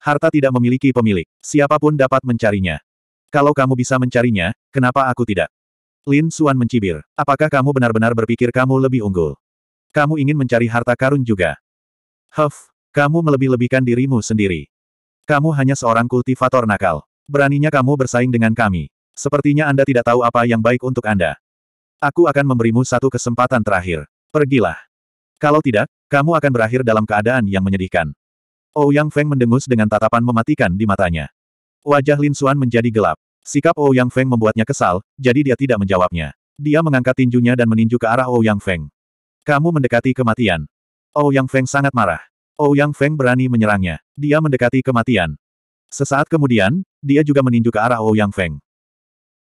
Harta tidak memiliki pemilik. Siapapun dapat mencarinya. Kalau kamu bisa mencarinya, kenapa aku tidak? Lin Suan mencibir. Apakah kamu benar-benar berpikir kamu lebih unggul? Kamu ingin mencari harta karun juga? Huff, kamu melebih-lebihkan dirimu sendiri. Kamu hanya seorang kultivator nakal. Beraninya kamu bersaing dengan kami. Sepertinya Anda tidak tahu apa yang baik untuk Anda. Aku akan memberimu satu kesempatan terakhir. Pergilah. Kalau tidak, kamu akan berakhir dalam keadaan yang menyedihkan. Ouyang Feng mendengus dengan tatapan mematikan di matanya. Wajah Lin Xuan menjadi gelap. Sikap Ouyang Feng membuatnya kesal, jadi dia tidak menjawabnya. Dia mengangkat tinjunya dan meninju ke arah Ouyang Feng. Kamu mendekati kematian. Ouyang Feng sangat marah. Ouyang Feng berani menyerangnya. Dia mendekati kematian. Sesaat kemudian, dia juga meninju ke arah Ouyang Feng.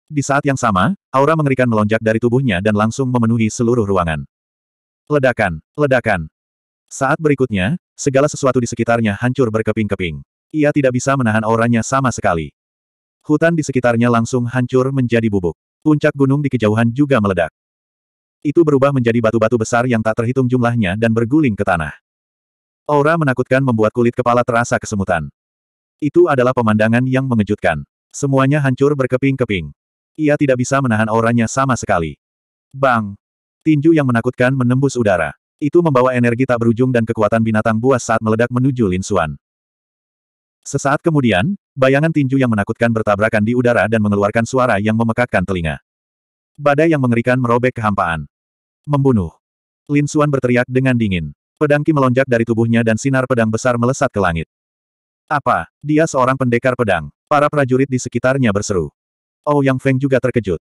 Di saat yang sama, aura mengerikan melonjak dari tubuhnya dan langsung memenuhi seluruh ruangan. Ledakan, ledakan. Saat berikutnya, segala sesuatu di sekitarnya hancur berkeping-keping. Ia tidak bisa menahan auranya sama sekali. Hutan di sekitarnya langsung hancur menjadi bubuk. Puncak gunung di kejauhan juga meledak. Itu berubah menjadi batu-batu besar yang tak terhitung jumlahnya dan berguling ke tanah. Aura menakutkan membuat kulit kepala terasa kesemutan. Itu adalah pemandangan yang mengejutkan. Semuanya hancur berkeping-keping. Ia tidak bisa menahan auranya sama sekali. Bang! Tinju yang menakutkan menembus udara. Itu membawa energi tak berujung dan kekuatan binatang buas saat meledak menuju Lin Xuan. Sesaat kemudian, bayangan tinju yang menakutkan bertabrakan di udara dan mengeluarkan suara yang memekakkan telinga. Badai yang mengerikan merobek kehampaan. Membunuh. Lin Xuan berteriak dengan dingin. Pedang Ki melonjak dari tubuhnya dan sinar pedang besar melesat ke langit. Apa? Dia seorang pendekar pedang. Para prajurit di sekitarnya berseru. Oh Yang Feng juga terkejut.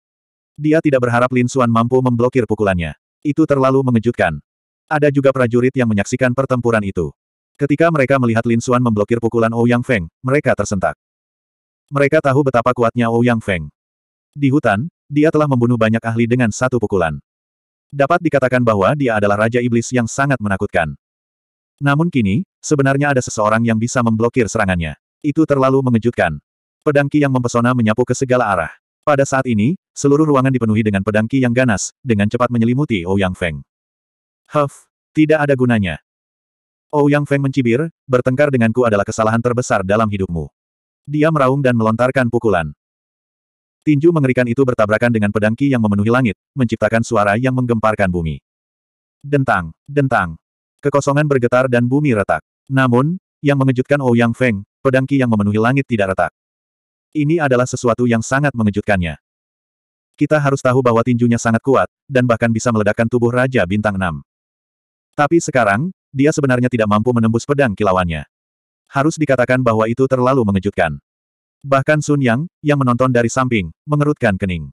Dia tidak berharap Lin Xuan mampu memblokir pukulannya. Itu terlalu mengejutkan. Ada juga prajurit yang menyaksikan pertempuran itu. Ketika mereka melihat Lin Xuan memblokir pukulan Ouyang Feng, mereka tersentak. Mereka tahu betapa kuatnya Ouyang Feng. Di hutan, dia telah membunuh banyak ahli dengan satu pukulan. Dapat dikatakan bahwa dia adalah Raja Iblis yang sangat menakutkan. Namun kini, sebenarnya ada seseorang yang bisa memblokir serangannya. Itu terlalu mengejutkan. Pedangki yang mempesona menyapu ke segala arah. Pada saat ini, seluruh ruangan dipenuhi dengan pedangki yang ganas, dengan cepat menyelimuti Ouyang Feng. Huff, tidak ada gunanya. Ouyang oh, Yang Feng mencibir, bertengkar denganku adalah kesalahan terbesar dalam hidupmu. Dia meraung dan melontarkan pukulan. Tinju mengerikan itu bertabrakan dengan pedangki yang memenuhi langit, menciptakan suara yang menggemparkan bumi. Dentang, dentang. Kekosongan bergetar dan bumi retak. Namun, yang mengejutkan Ouyang oh, Yang Feng, pedangki yang memenuhi langit tidak retak. Ini adalah sesuatu yang sangat mengejutkannya. Kita harus tahu bahwa tinjunya sangat kuat, dan bahkan bisa meledakkan tubuh Raja Bintang 6. Tapi sekarang, dia sebenarnya tidak mampu menembus pedang kilauannya. Harus dikatakan bahwa itu terlalu mengejutkan. Bahkan Sun Yang, yang menonton dari samping, mengerutkan kening.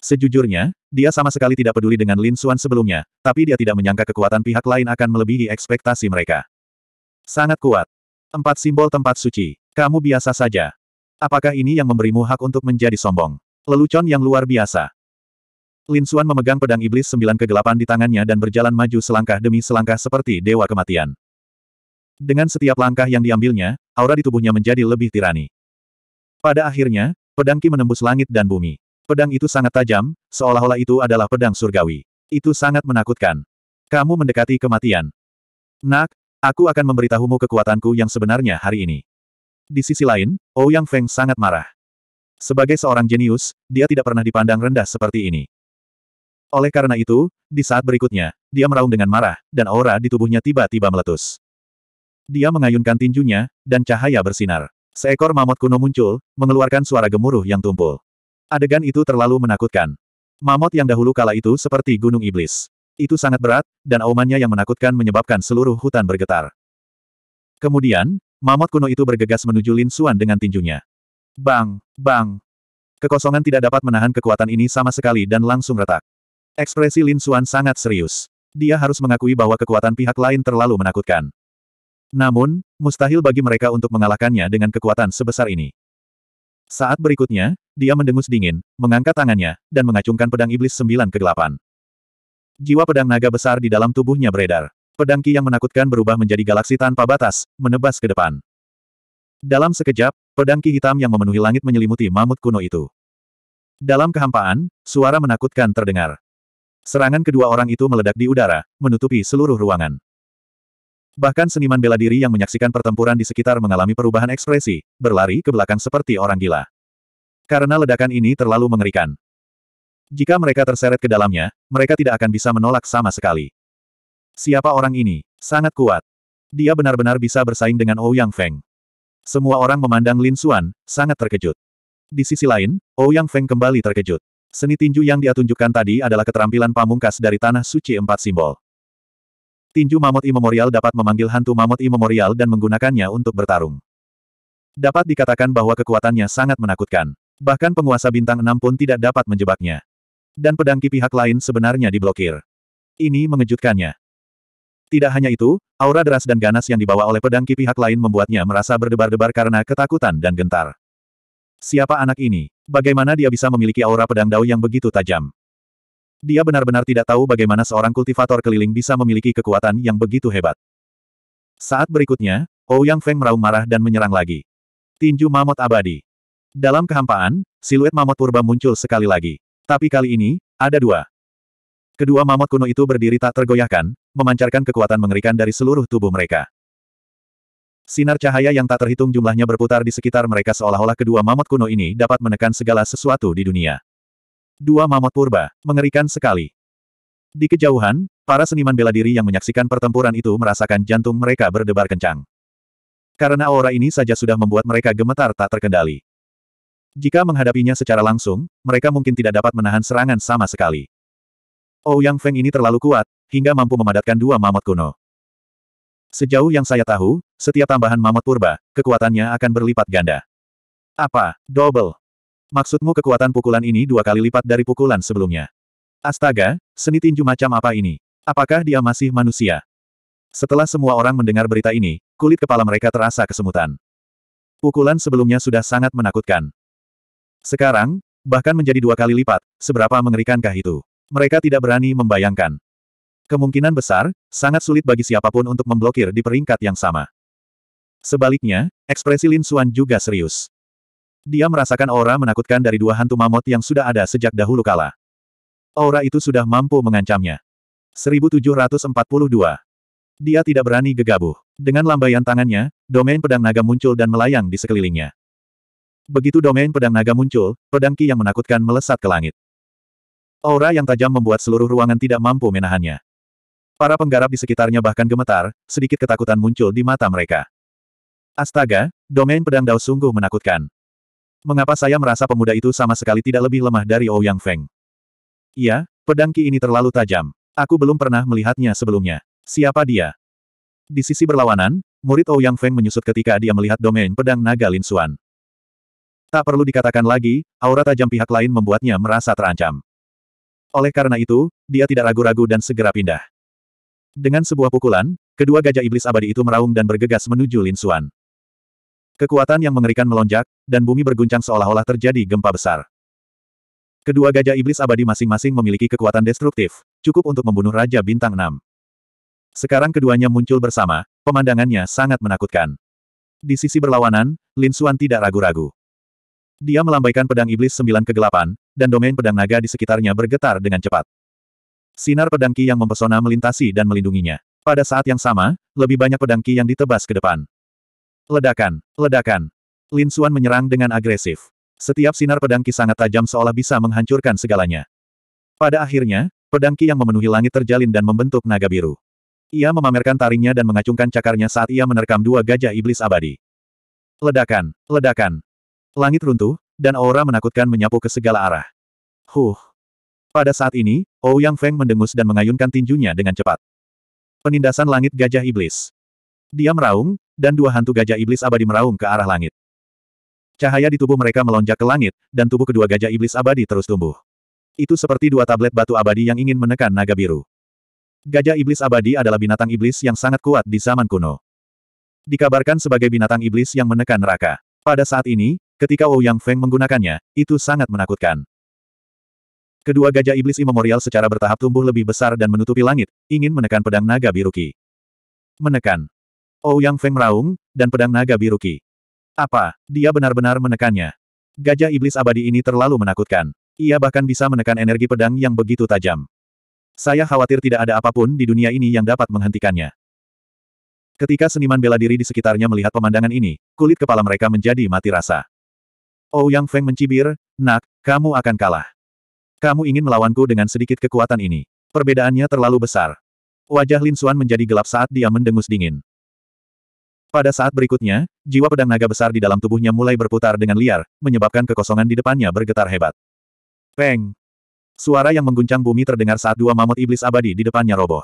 Sejujurnya, dia sama sekali tidak peduli dengan Lin Xuan sebelumnya, tapi dia tidak menyangka kekuatan pihak lain akan melebihi ekspektasi mereka. Sangat kuat. Empat simbol tempat suci. Kamu biasa saja. Apakah ini yang memberimu hak untuk menjadi sombong? Lelucon yang luar biasa. Lin Suan memegang pedang iblis sembilan kegelapan di tangannya dan berjalan maju selangkah demi selangkah seperti dewa kematian. Dengan setiap langkah yang diambilnya, aura di tubuhnya menjadi lebih tirani. Pada akhirnya, pedang Ki menembus langit dan bumi. Pedang itu sangat tajam, seolah-olah itu adalah pedang surgawi. Itu sangat menakutkan. Kamu mendekati kematian. Nak, aku akan memberitahumu kekuatanku yang sebenarnya hari ini. Di sisi lain, Ouyang Feng sangat marah. Sebagai seorang jenius, dia tidak pernah dipandang rendah seperti ini. Oleh karena itu, di saat berikutnya, dia meraung dengan marah, dan aura di tubuhnya tiba-tiba meletus. Dia mengayunkan tinjunya, dan cahaya bersinar. Seekor mamut kuno muncul, mengeluarkan suara gemuruh yang tumpul. Adegan itu terlalu menakutkan. Mamot yang dahulu kala itu seperti gunung iblis. Itu sangat berat, dan aumannya yang menakutkan menyebabkan seluruh hutan bergetar. Kemudian, mamot kuno itu bergegas menuju Lin Suan dengan tinjunya. Bang, bang. Kekosongan tidak dapat menahan kekuatan ini sama sekali dan langsung retak. Ekspresi Lin Suan sangat serius. Dia harus mengakui bahwa kekuatan pihak lain terlalu menakutkan. Namun, mustahil bagi mereka untuk mengalahkannya dengan kekuatan sebesar ini. Saat berikutnya, dia mendengus dingin, mengangkat tangannya, dan mengacungkan pedang iblis sembilan kegelapan. Jiwa pedang naga besar di dalam tubuhnya beredar. Pedang ki yang menakutkan berubah menjadi galaksi tanpa batas, menebas ke depan. Dalam sekejap, pedang ki hitam yang memenuhi langit menyelimuti mamut kuno itu. Dalam kehampaan, suara menakutkan terdengar. Serangan kedua orang itu meledak di udara, menutupi seluruh ruangan. Bahkan seniman bela diri yang menyaksikan pertempuran di sekitar mengalami perubahan ekspresi, berlari ke belakang seperti orang gila. Karena ledakan ini terlalu mengerikan. Jika mereka terseret ke dalamnya, mereka tidak akan bisa menolak sama sekali. Siapa orang ini? Sangat kuat. Dia benar-benar bisa bersaing dengan Ouyang oh Feng. Semua orang memandang Lin Xuan, sangat terkejut. Di sisi lain, Ouyang oh Feng kembali terkejut. Seni tinju yang dia tunjukkan tadi adalah keterampilan pamungkas dari Tanah Suci Empat Simbol. Tinju Mamut Imemorial dapat memanggil hantu Mamut Imemorial dan menggunakannya untuk bertarung. Dapat dikatakan bahwa kekuatannya sangat menakutkan. Bahkan penguasa bintang enam pun tidak dapat menjebaknya. Dan pedangki pihak lain sebenarnya diblokir. Ini mengejutkannya. Tidak hanya itu, aura deras dan ganas yang dibawa oleh pedangki pihak lain membuatnya merasa berdebar-debar karena ketakutan dan gentar. Siapa anak ini? Bagaimana dia bisa memiliki aura pedang dao yang begitu tajam? Dia benar-benar tidak tahu bagaimana seorang kultivator keliling bisa memiliki kekuatan yang begitu hebat. Saat berikutnya, Ouyang Feng meraung marah dan menyerang lagi. Tinju Mamot Abadi. Dalam kehampaan, siluet Mamot Purba muncul sekali lagi. Tapi kali ini, ada dua. Kedua Mamot kuno itu berdiri tak tergoyahkan, memancarkan kekuatan mengerikan dari seluruh tubuh mereka. Sinar cahaya yang tak terhitung jumlahnya berputar di sekitar mereka seolah-olah kedua mamut kuno ini dapat menekan segala sesuatu di dunia. Dua mamut purba, mengerikan sekali. Di kejauhan, para seniman bela diri yang menyaksikan pertempuran itu merasakan jantung mereka berdebar kencang. Karena aura ini saja sudah membuat mereka gemetar tak terkendali. Jika menghadapinya secara langsung, mereka mungkin tidak dapat menahan serangan sama sekali. Ouyang oh, Feng ini terlalu kuat, hingga mampu memadatkan dua mamut kuno. Sejauh yang saya tahu, setiap tambahan mamut purba, kekuatannya akan berlipat ganda. Apa? Double? Maksudmu kekuatan pukulan ini dua kali lipat dari pukulan sebelumnya? Astaga, seni tinju macam apa ini? Apakah dia masih manusia? Setelah semua orang mendengar berita ini, kulit kepala mereka terasa kesemutan. Pukulan sebelumnya sudah sangat menakutkan. Sekarang, bahkan menjadi dua kali lipat, seberapa mengerikankah itu? Mereka tidak berani membayangkan. Kemungkinan besar, sangat sulit bagi siapapun untuk memblokir di peringkat yang sama. Sebaliknya, ekspresi Lin Xuan juga serius. Dia merasakan aura menakutkan dari dua hantu mamot yang sudah ada sejak dahulu kala. Aura itu sudah mampu mengancamnya. 1742. Dia tidak berani gegabah. Dengan lambaian tangannya, domain pedang naga muncul dan melayang di sekelilingnya. Begitu domain pedang naga muncul, pedang ki yang menakutkan melesat ke langit. Aura yang tajam membuat seluruh ruangan tidak mampu menahannya. Para penggarap di sekitarnya bahkan gemetar, sedikit ketakutan muncul di mata mereka. Astaga, domain pedang Dao sungguh menakutkan. Mengapa saya merasa pemuda itu sama sekali tidak lebih lemah dari Ouyang oh Feng? Iya, pedang Ki ini terlalu tajam. Aku belum pernah melihatnya sebelumnya. Siapa dia? Di sisi berlawanan, murid Ouyang oh Feng menyusut ketika dia melihat domain pedang naga Lin Xuan. Tak perlu dikatakan lagi, aura tajam pihak lain membuatnya merasa terancam. Oleh karena itu, dia tidak ragu-ragu dan segera pindah. Dengan sebuah pukulan, kedua gajah iblis abadi itu meraung dan bergegas menuju Lin Xuan. Kekuatan yang mengerikan melonjak, dan bumi berguncang seolah-olah terjadi gempa besar. Kedua gajah iblis abadi masing-masing memiliki kekuatan destruktif, cukup untuk membunuh Raja Bintang 6. Sekarang keduanya muncul bersama, pemandangannya sangat menakutkan. Di sisi berlawanan, Lin Xuan tidak ragu-ragu. Dia melambaikan pedang iblis sembilan kegelapan, dan domain pedang naga di sekitarnya bergetar dengan cepat. Sinar pedang Qi yang mempesona melintasi dan melindunginya. Pada saat yang sama, lebih banyak pedang Qi yang ditebas ke depan. Ledakan, ledakan. Lin Xuan menyerang dengan agresif. Setiap sinar pedang Qi sangat tajam seolah bisa menghancurkan segalanya. Pada akhirnya, pedang Qi yang memenuhi langit terjalin dan membentuk naga biru. Ia memamerkan taringnya dan mengacungkan cakarnya saat ia menerkam dua gajah iblis abadi. Ledakan, ledakan. Langit runtuh, dan aura menakutkan menyapu ke segala arah. Huh, pada saat ini, Ouyang Feng mendengus dan mengayunkan tinjunya dengan cepat. Penindasan langit gajah iblis. Dia meraung, dan dua hantu gajah iblis abadi meraung ke arah langit. Cahaya di tubuh mereka melonjak ke langit, dan tubuh kedua gajah iblis abadi terus tumbuh. Itu seperti dua tablet batu abadi yang ingin menekan naga biru. Gajah iblis abadi adalah binatang iblis yang sangat kuat di zaman kuno. Dikabarkan sebagai binatang iblis yang menekan neraka. Pada saat ini, ketika Ouyang Feng menggunakannya, itu sangat menakutkan. Kedua gajah iblis imemorial secara bertahap tumbuh lebih besar dan menutupi langit, ingin menekan pedang naga biru Qi. Menekan. Ouyang oh, Feng meraung, dan pedang naga biru Qi. Apa, dia benar-benar menekannya? Gajah iblis abadi ini terlalu menakutkan. Ia bahkan bisa menekan energi pedang yang begitu tajam. Saya khawatir tidak ada apapun di dunia ini yang dapat menghentikannya. Ketika seniman bela diri di sekitarnya melihat pemandangan ini, kulit kepala mereka menjadi mati rasa. Ouyang oh, Feng mencibir, nak, kamu akan kalah. Kamu ingin melawanku dengan sedikit kekuatan ini. Perbedaannya terlalu besar. Wajah Lin Xuan menjadi gelap saat dia mendengus dingin. Pada saat berikutnya, jiwa pedang naga besar di dalam tubuhnya mulai berputar dengan liar, menyebabkan kekosongan di depannya bergetar hebat. Peng! Suara yang mengguncang bumi terdengar saat dua mamut iblis abadi di depannya roboh.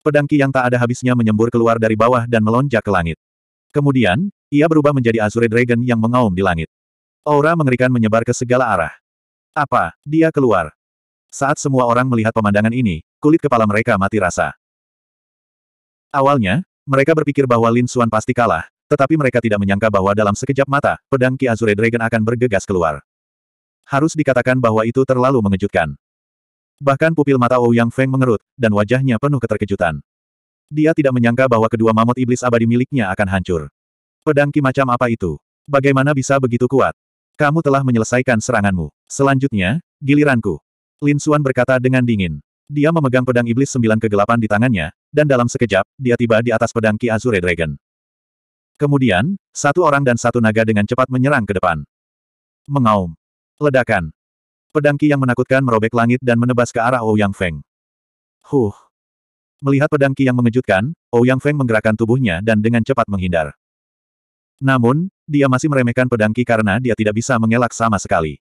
Pedang Ki yang tak ada habisnya menyembur keluar dari bawah dan melonjak ke langit. Kemudian, ia berubah menjadi Azure Dragon yang mengaum di langit. Aura mengerikan menyebar ke segala arah. Apa? Dia keluar. Saat semua orang melihat pemandangan ini, kulit kepala mereka mati rasa. Awalnya, mereka berpikir bahwa Lin Xuan pasti kalah, tetapi mereka tidak menyangka bahwa dalam sekejap mata, pedang Ki Azure Dragon akan bergegas keluar. Harus dikatakan bahwa itu terlalu mengejutkan. Bahkan pupil mata Ouyang Feng mengerut, dan wajahnya penuh keterkejutan. Dia tidak menyangka bahwa kedua mamut iblis abadi miliknya akan hancur. Pedang Ki macam apa itu? Bagaimana bisa begitu kuat? Kamu telah menyelesaikan seranganmu. Selanjutnya, giliranku. Lin Suan berkata dengan dingin. Dia memegang pedang iblis sembilan kegelapan di tangannya, dan dalam sekejap, dia tiba di atas pedang Ki Azure Dragon. Kemudian, satu orang dan satu naga dengan cepat menyerang ke depan. Mengaum. Ledakan. Pedang Ki yang menakutkan merobek langit dan menebas ke arah Ouyang oh Feng. Huh. Melihat pedang Ki yang mengejutkan, Ouyang oh Feng menggerakkan tubuhnya dan dengan cepat menghindar. Namun, dia masih meremehkan pedang Ki karena dia tidak bisa mengelak sama sekali.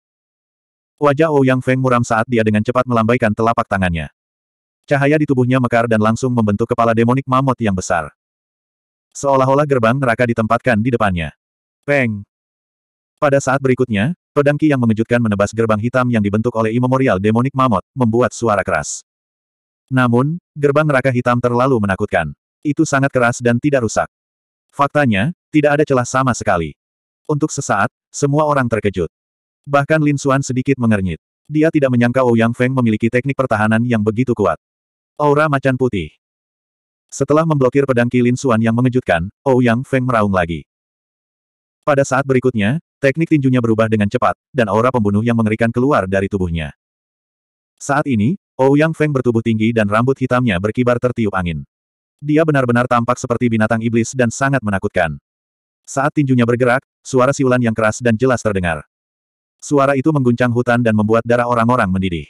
Wajah Ouyang Feng muram saat dia dengan cepat melambaikan telapak tangannya. Cahaya di tubuhnya mekar dan langsung membentuk kepala demonik mamot yang besar. Seolah-olah gerbang neraka ditempatkan di depannya. Peng! Pada saat berikutnya, pedangki yang mengejutkan menebas gerbang hitam yang dibentuk oleh imemorial demonik mamot, membuat suara keras. Namun, gerbang neraka hitam terlalu menakutkan. Itu sangat keras dan tidak rusak. Faktanya, tidak ada celah sama sekali. Untuk sesaat, semua orang terkejut. Bahkan Lin Xuan sedikit mengernyit. Dia tidak menyangka Ouyang oh Feng memiliki teknik pertahanan yang begitu kuat. Aura macan putih. Setelah memblokir pedang Lin Xuan yang mengejutkan, Ouyang oh Feng meraung lagi. Pada saat berikutnya, teknik tinjunya berubah dengan cepat, dan aura pembunuh yang mengerikan keluar dari tubuhnya. Saat ini, Ouyang oh Feng bertubuh tinggi dan rambut hitamnya berkibar tertiup angin. Dia benar-benar tampak seperti binatang iblis dan sangat menakutkan. Saat tinjunya bergerak, suara siulan yang keras dan jelas terdengar. Suara itu mengguncang hutan dan membuat darah orang-orang mendidih.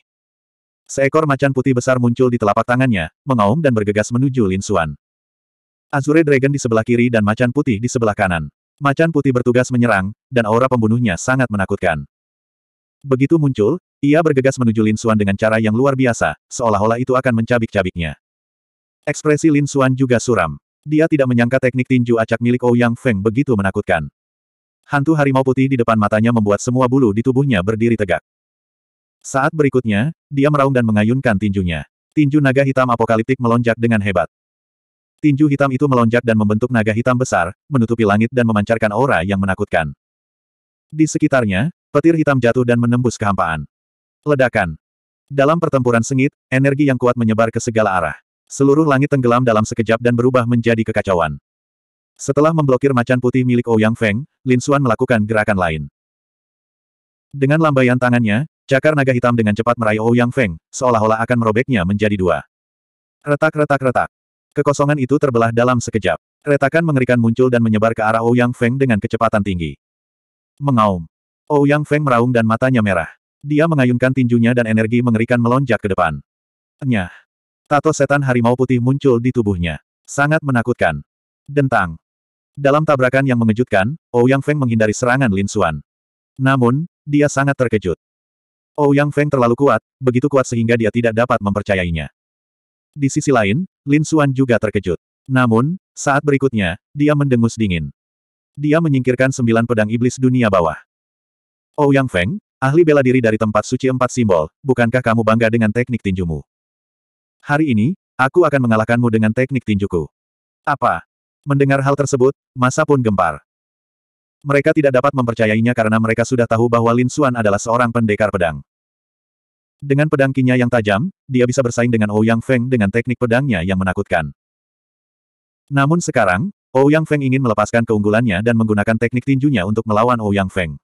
Seekor macan putih besar muncul di telapak tangannya, mengaum dan bergegas menuju Lin Xuan. Azure Dragon di sebelah kiri dan macan putih di sebelah kanan. Macan putih bertugas menyerang, dan aura pembunuhnya sangat menakutkan. Begitu muncul, ia bergegas menuju Lin Xuan dengan cara yang luar biasa, seolah-olah itu akan mencabik-cabiknya. Ekspresi Lin Xuan juga suram. Dia tidak menyangka teknik tinju acak milik Ouyang oh Feng begitu menakutkan. Hantu harimau putih di depan matanya membuat semua bulu di tubuhnya berdiri tegak. Saat berikutnya, dia meraung dan mengayunkan tinjunya. Tinju naga hitam apokaliptik melonjak dengan hebat. Tinju hitam itu melonjak dan membentuk naga hitam besar, menutupi langit dan memancarkan aura yang menakutkan. Di sekitarnya, petir hitam jatuh dan menembus kehampaan. Ledakan. Dalam pertempuran sengit, energi yang kuat menyebar ke segala arah. Seluruh langit tenggelam dalam sekejap dan berubah menjadi kekacauan. Setelah memblokir macan putih milik Ouyang oh Feng, Lin Xuan melakukan gerakan lain. Dengan lambaian tangannya, cakar naga hitam dengan cepat meraih Ouyang oh Feng, seolah-olah akan merobeknya menjadi dua. Retak-retak-retak. Kekosongan itu terbelah dalam sekejap. Retakan mengerikan muncul dan menyebar ke arah Ouyang oh Feng dengan kecepatan tinggi. Mengaum. Ouyang Feng meraung dan matanya merah. Dia mengayunkan tinjunya dan energi mengerikan melonjak ke depan. Nyah. Tato setan harimau putih muncul di tubuhnya. Sangat menakutkan. Dentang. Dalam tabrakan yang mengejutkan, Ouyang Feng menghindari serangan Lin Xuan. Namun, dia sangat terkejut. Ouyang Feng terlalu kuat, begitu kuat sehingga dia tidak dapat mempercayainya. Di sisi lain, Lin Xuan juga terkejut. Namun, saat berikutnya, dia mendengus dingin. Dia menyingkirkan sembilan pedang iblis dunia bawah. Ouyang Feng, ahli bela diri dari tempat suci empat simbol, bukankah kamu bangga dengan teknik tinjumu? Hari ini, aku akan mengalahkanmu dengan teknik tinjuku. Apa? Mendengar hal tersebut, masa pun gempar. Mereka tidak dapat mempercayainya karena mereka sudah tahu bahwa Lin Xuan adalah seorang pendekar pedang. Dengan pedang kinya yang tajam, dia bisa bersaing dengan Ouyang Feng dengan teknik pedangnya yang menakutkan. Namun sekarang, Ouyang Feng ingin melepaskan keunggulannya dan menggunakan teknik tinjunya untuk melawan Ouyang Feng.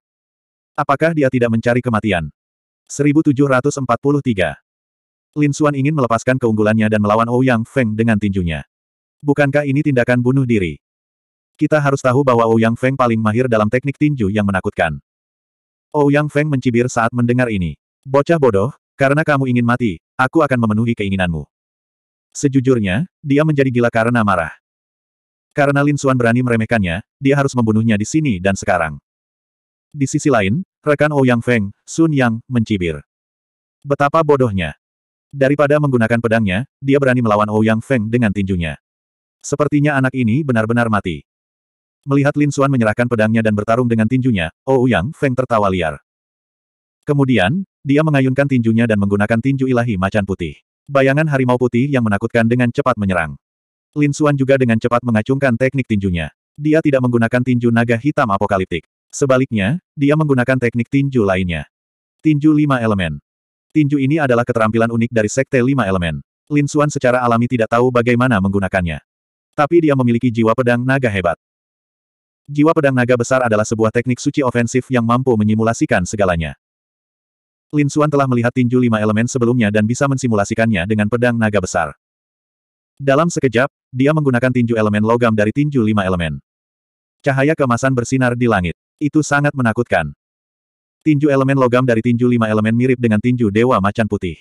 Apakah dia tidak mencari kematian? 1743 Lin Xuan ingin melepaskan keunggulannya dan melawan Ouyang Feng dengan tinjunya. Bukankah ini tindakan bunuh diri? Kita harus tahu bahwa Ouyang Feng paling mahir dalam teknik tinju yang menakutkan. Ouyang Feng mencibir saat mendengar ini. Bocah bodoh, karena kamu ingin mati, aku akan memenuhi keinginanmu. Sejujurnya, dia menjadi gila karena marah. Karena Lin Suan berani meremehkannya, dia harus membunuhnya di sini dan sekarang. Di sisi lain, rekan Ouyang Feng, Sun Yang, mencibir. Betapa bodohnya. Daripada menggunakan pedangnya, dia berani melawan Ouyang Feng dengan tinjunya. Sepertinya anak ini benar-benar mati. Melihat Lin Xuan menyerahkan pedangnya dan bertarung dengan tinjunya, Ou Yang Feng tertawa liar. Kemudian, dia mengayunkan tinjunya dan menggunakan tinju ilahi macan putih. Bayangan harimau putih yang menakutkan dengan cepat menyerang. Lin Xuan juga dengan cepat mengacungkan teknik tinjunya. Dia tidak menggunakan tinju naga hitam apokaliptik. Sebaliknya, dia menggunakan teknik tinju lainnya. Tinju lima elemen. Tinju ini adalah keterampilan unik dari Sekte Lima Elemen. Lin Xuan secara alami tidak tahu bagaimana menggunakannya. Tapi dia memiliki jiwa pedang naga hebat. Jiwa pedang naga besar adalah sebuah teknik suci ofensif yang mampu menyimulasikan segalanya. Lin Xuan telah melihat tinju lima elemen sebelumnya dan bisa mensimulasikannya dengan pedang naga besar. Dalam sekejap, dia menggunakan tinju elemen logam dari tinju lima elemen. Cahaya kemasan bersinar di langit. Itu sangat menakutkan. Tinju elemen logam dari tinju lima elemen mirip dengan tinju dewa macan putih.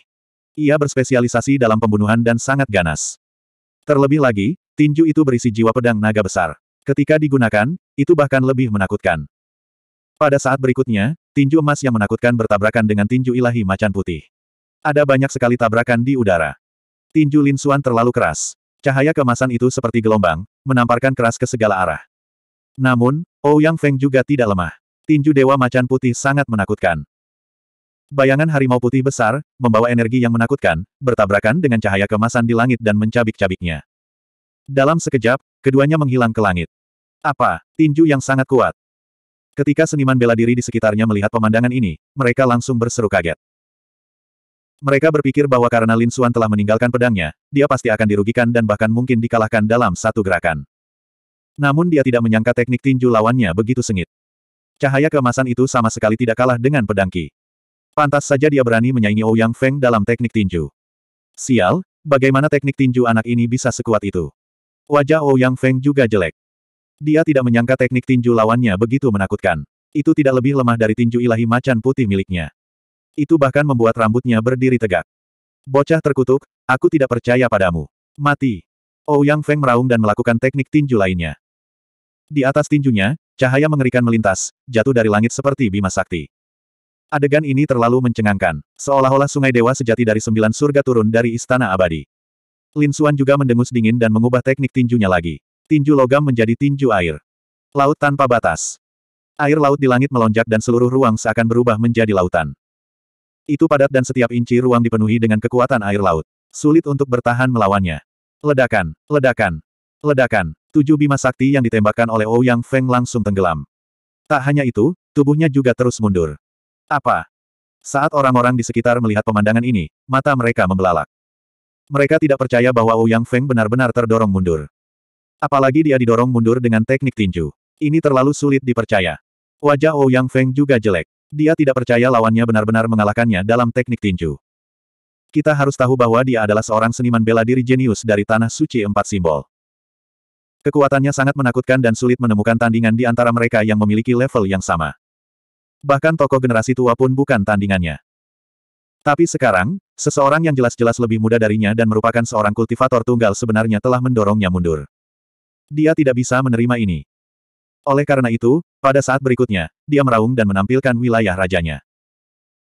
Ia berspesialisasi dalam pembunuhan dan sangat ganas. Terlebih lagi, Tinju itu berisi jiwa pedang naga besar. Ketika digunakan, itu bahkan lebih menakutkan. Pada saat berikutnya, tinju emas yang menakutkan bertabrakan dengan tinju ilahi macan putih. Ada banyak sekali tabrakan di udara. Tinju Linsuan terlalu keras. Cahaya kemasan itu seperti gelombang, menamparkan keras ke segala arah. Namun, Ouyang Feng juga tidak lemah. Tinju Dewa Macan Putih sangat menakutkan. Bayangan harimau putih besar, membawa energi yang menakutkan, bertabrakan dengan cahaya kemasan di langit dan mencabik-cabiknya. Dalam sekejap, keduanya menghilang ke langit. Apa? Tinju yang sangat kuat. Ketika seniman bela diri di sekitarnya melihat pemandangan ini, mereka langsung berseru kaget. Mereka berpikir bahwa karena Lin Suan telah meninggalkan pedangnya, dia pasti akan dirugikan dan bahkan mungkin dikalahkan dalam satu gerakan. Namun dia tidak menyangka teknik tinju lawannya begitu sengit. Cahaya keemasan itu sama sekali tidak kalah dengan pedang Qi. Pantas saja dia berani menyaingi Ouyang Feng dalam teknik tinju. Sial, bagaimana teknik tinju anak ini bisa sekuat itu? Wajah Ouyang Feng juga jelek. Dia tidak menyangka teknik tinju lawannya begitu menakutkan. Itu tidak lebih lemah dari tinju ilahi macan putih miliknya. Itu bahkan membuat rambutnya berdiri tegak. Bocah terkutuk, aku tidak percaya padamu. Mati. Ouyang Feng meraung dan melakukan teknik tinju lainnya. Di atas tinjunya, cahaya mengerikan melintas, jatuh dari langit seperti bima sakti. Adegan ini terlalu mencengangkan, seolah-olah sungai dewa sejati dari sembilan surga turun dari istana abadi. Lin Suan juga mendengus dingin dan mengubah teknik tinjunya lagi. Tinju logam menjadi tinju air. Laut tanpa batas. Air laut di langit melonjak dan seluruh ruang seakan berubah menjadi lautan. Itu padat dan setiap inci ruang dipenuhi dengan kekuatan air laut. Sulit untuk bertahan melawannya. Ledakan, ledakan, ledakan. Tujuh bima sakti yang ditembakkan oleh Ouyang Feng langsung tenggelam. Tak hanya itu, tubuhnya juga terus mundur. Apa? Saat orang-orang di sekitar melihat pemandangan ini, mata mereka membelalak. Mereka tidak percaya bahwa Ouyang Feng benar-benar terdorong mundur. Apalagi dia didorong mundur dengan teknik tinju. Ini terlalu sulit dipercaya. Wajah Ouyang Feng juga jelek. Dia tidak percaya lawannya benar-benar mengalahkannya dalam teknik tinju. Kita harus tahu bahwa dia adalah seorang seniman bela diri jenius dari Tanah Suci Empat Simbol. Kekuatannya sangat menakutkan dan sulit menemukan tandingan di antara mereka yang memiliki level yang sama. Bahkan tokoh generasi tua pun bukan tandingannya. Tapi sekarang, seseorang yang jelas-jelas lebih muda darinya dan merupakan seorang kultivator tunggal sebenarnya telah mendorongnya mundur. Dia tidak bisa menerima ini. Oleh karena itu, pada saat berikutnya, dia meraung dan menampilkan wilayah rajanya.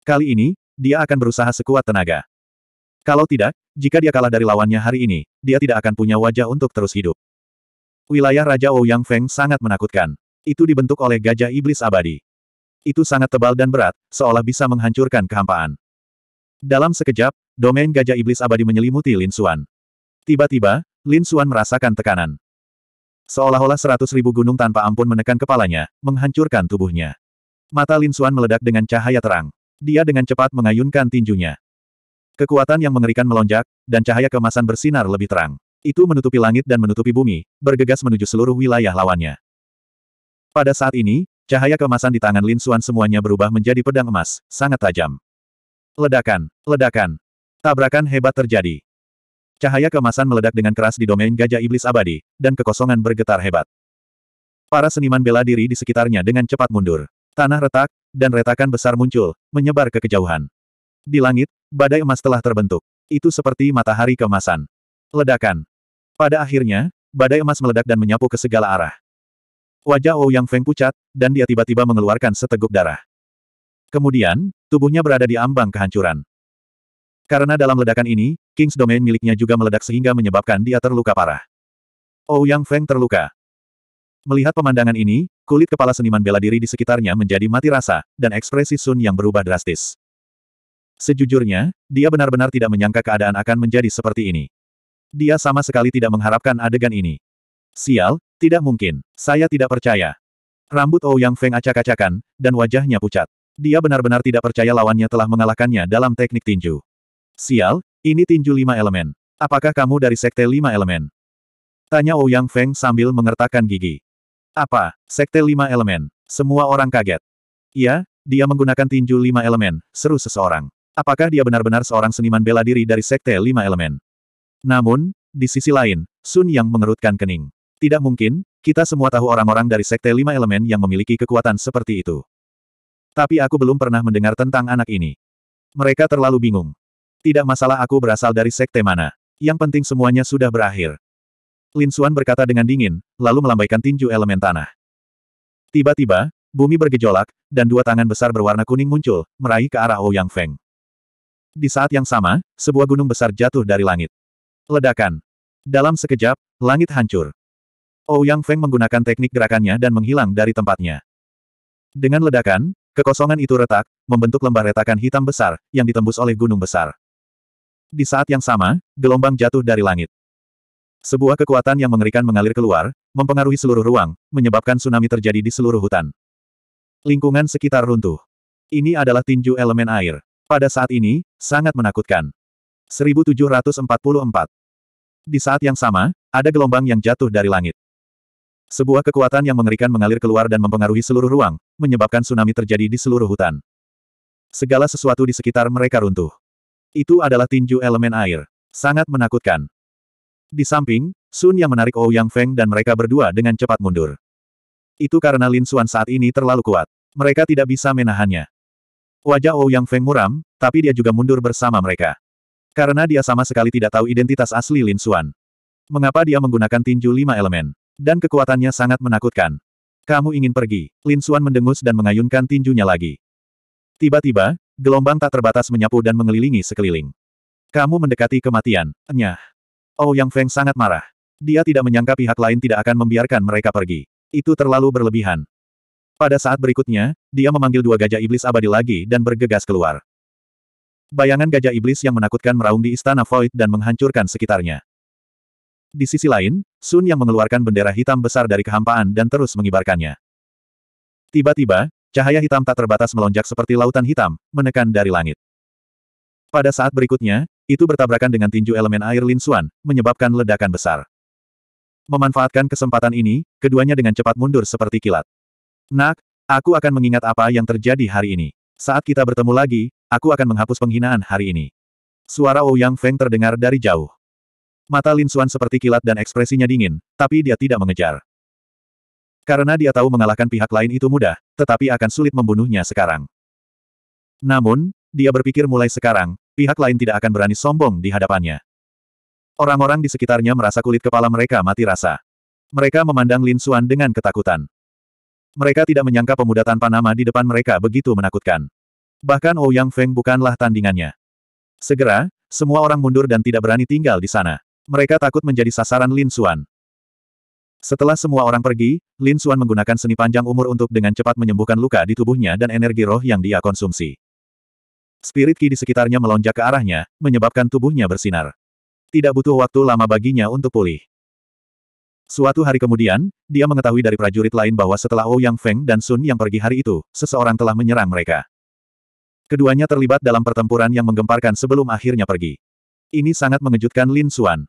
Kali ini, dia akan berusaha sekuat tenaga. Kalau tidak, jika dia kalah dari lawannya hari ini, dia tidak akan punya wajah untuk terus hidup. Wilayah Raja Ouyang Feng sangat menakutkan. Itu dibentuk oleh gajah iblis abadi. Itu sangat tebal dan berat, seolah bisa menghancurkan kehampaan. Dalam sekejap, domain gajah iblis abadi menyelimuti Lin Xuan. Tiba-tiba, Lin Xuan merasakan tekanan. Seolah-olah seratus ribu gunung tanpa ampun menekan kepalanya, menghancurkan tubuhnya. Mata Lin Xuan meledak dengan cahaya terang. Dia dengan cepat mengayunkan tinjunya. Kekuatan yang mengerikan melonjak, dan cahaya kemasan bersinar lebih terang. Itu menutupi langit dan menutupi bumi, bergegas menuju seluruh wilayah lawannya. Pada saat ini, cahaya kemasan di tangan Lin Xuan semuanya berubah menjadi pedang emas, sangat tajam. Ledakan, ledakan. Tabrakan hebat terjadi. Cahaya kemasan meledak dengan keras di domain gajah iblis abadi, dan kekosongan bergetar hebat. Para seniman bela diri di sekitarnya dengan cepat mundur. Tanah retak, dan retakan besar muncul, menyebar ke kejauhan. Di langit, badai emas telah terbentuk. Itu seperti matahari kemasan. Ledakan. Pada akhirnya, badai emas meledak dan menyapu ke segala arah. Wajah Ouyang Feng pucat, dan dia tiba-tiba mengeluarkan seteguk darah. Kemudian, tubuhnya berada di ambang kehancuran. Karena dalam ledakan ini, King's Domain miliknya juga meledak sehingga menyebabkan dia terluka parah. Ouyang oh, Feng terluka. Melihat pemandangan ini, kulit kepala seniman bela diri di sekitarnya menjadi mati rasa, dan ekspresi Sun yang berubah drastis. Sejujurnya, dia benar-benar tidak menyangka keadaan akan menjadi seperti ini. Dia sama sekali tidak mengharapkan adegan ini. Sial, tidak mungkin. Saya tidak percaya. Rambut Ouyang oh Feng acak-acakan, dan wajahnya pucat. Dia benar-benar tidak percaya lawannya telah mengalahkannya dalam teknik tinju. Sial, ini tinju lima elemen. Apakah kamu dari sekte lima elemen? Tanya Ouyang oh Feng sambil mengertakkan gigi. Apa, sekte lima elemen? Semua orang kaget. Iya, dia menggunakan tinju lima elemen, seru seseorang. Apakah dia benar-benar seorang seniman bela diri dari sekte lima elemen? Namun, di sisi lain, Sun Yang mengerutkan kening. Tidak mungkin, kita semua tahu orang-orang dari Sekte Lima Elemen yang memiliki kekuatan seperti itu. Tapi aku belum pernah mendengar tentang anak ini. Mereka terlalu bingung. Tidak masalah aku berasal dari sekte mana. Yang penting semuanya sudah berakhir. Lin Xuan berkata dengan dingin, lalu melambaikan tinju elemen tanah. Tiba-tiba, bumi bergejolak, dan dua tangan besar berwarna kuning muncul, meraih ke arah Ouyang oh Feng. Di saat yang sama, sebuah gunung besar jatuh dari langit. Ledakan. Dalam sekejap, langit hancur. Ouyang oh Feng menggunakan teknik gerakannya dan menghilang dari tempatnya. Dengan ledakan, Kekosongan itu retak, membentuk lembar retakan hitam besar, yang ditembus oleh gunung besar. Di saat yang sama, gelombang jatuh dari langit. Sebuah kekuatan yang mengerikan mengalir keluar, mempengaruhi seluruh ruang, menyebabkan tsunami terjadi di seluruh hutan. Lingkungan sekitar runtuh. Ini adalah tinju elemen air. Pada saat ini, sangat menakutkan. 1744 Di saat yang sama, ada gelombang yang jatuh dari langit. Sebuah kekuatan yang mengerikan mengalir keluar dan mempengaruhi seluruh ruang, menyebabkan tsunami terjadi di seluruh hutan. Segala sesuatu di sekitar mereka runtuh. Itu adalah tinju elemen air. Sangat menakutkan. Di samping, Sun yang menarik Ouyang oh Feng dan mereka berdua dengan cepat mundur. Itu karena Lin Xuan saat ini terlalu kuat. Mereka tidak bisa menahannya. Wajah Ouyang oh Feng muram, tapi dia juga mundur bersama mereka. Karena dia sama sekali tidak tahu identitas asli Lin Xuan. Mengapa dia menggunakan tinju lima elemen? Dan kekuatannya sangat menakutkan. Kamu ingin pergi? Lin Xuan mendengus dan mengayunkan tinjunya lagi. Tiba-tiba, gelombang tak terbatas menyapu dan mengelilingi sekeliling. Kamu mendekati kematian. Enyah. Oh Yang Feng sangat marah. Dia tidak menyangka pihak lain tidak akan membiarkan mereka pergi. Itu terlalu berlebihan. Pada saat berikutnya, dia memanggil dua gajah iblis abadi lagi dan bergegas keluar. Bayangan gajah iblis yang menakutkan meraung di istana Void dan menghancurkan sekitarnya. Di sisi lain, Sun yang mengeluarkan bendera hitam besar dari kehampaan dan terus mengibarkannya. Tiba-tiba, cahaya hitam tak terbatas melonjak seperti lautan hitam, menekan dari langit. Pada saat berikutnya, itu bertabrakan dengan tinju elemen air Lin Xuan, menyebabkan ledakan besar. Memanfaatkan kesempatan ini, keduanya dengan cepat mundur seperti kilat. Nak, aku akan mengingat apa yang terjadi hari ini. Saat kita bertemu lagi, aku akan menghapus penghinaan hari ini. Suara Ouyang oh Feng terdengar dari jauh. Mata Lin Xuan seperti kilat dan ekspresinya dingin, tapi dia tidak mengejar. Karena dia tahu mengalahkan pihak lain itu mudah, tetapi akan sulit membunuhnya sekarang. Namun, dia berpikir mulai sekarang, pihak lain tidak akan berani sombong di hadapannya. Orang-orang di sekitarnya merasa kulit kepala mereka mati rasa. Mereka memandang Lin Xuan dengan ketakutan. Mereka tidak menyangka pemuda tanpa nama di depan mereka begitu menakutkan. Bahkan Ouyang oh Feng bukanlah tandingannya. Segera, semua orang mundur dan tidak berani tinggal di sana. Mereka takut menjadi sasaran Lin Xuan. Setelah semua orang pergi, Lin Xuan menggunakan seni panjang umur untuk dengan cepat menyembuhkan luka di tubuhnya dan energi roh yang dia konsumsi. Spirit Ki di sekitarnya melonjak ke arahnya, menyebabkan tubuhnya bersinar. Tidak butuh waktu lama baginya untuk pulih. Suatu hari kemudian, dia mengetahui dari prajurit lain bahwa setelah Ou Yang Feng dan Sun yang pergi hari itu, seseorang telah menyerang mereka. Keduanya terlibat dalam pertempuran yang menggemparkan sebelum akhirnya pergi. Ini sangat mengejutkan Lin Xuan.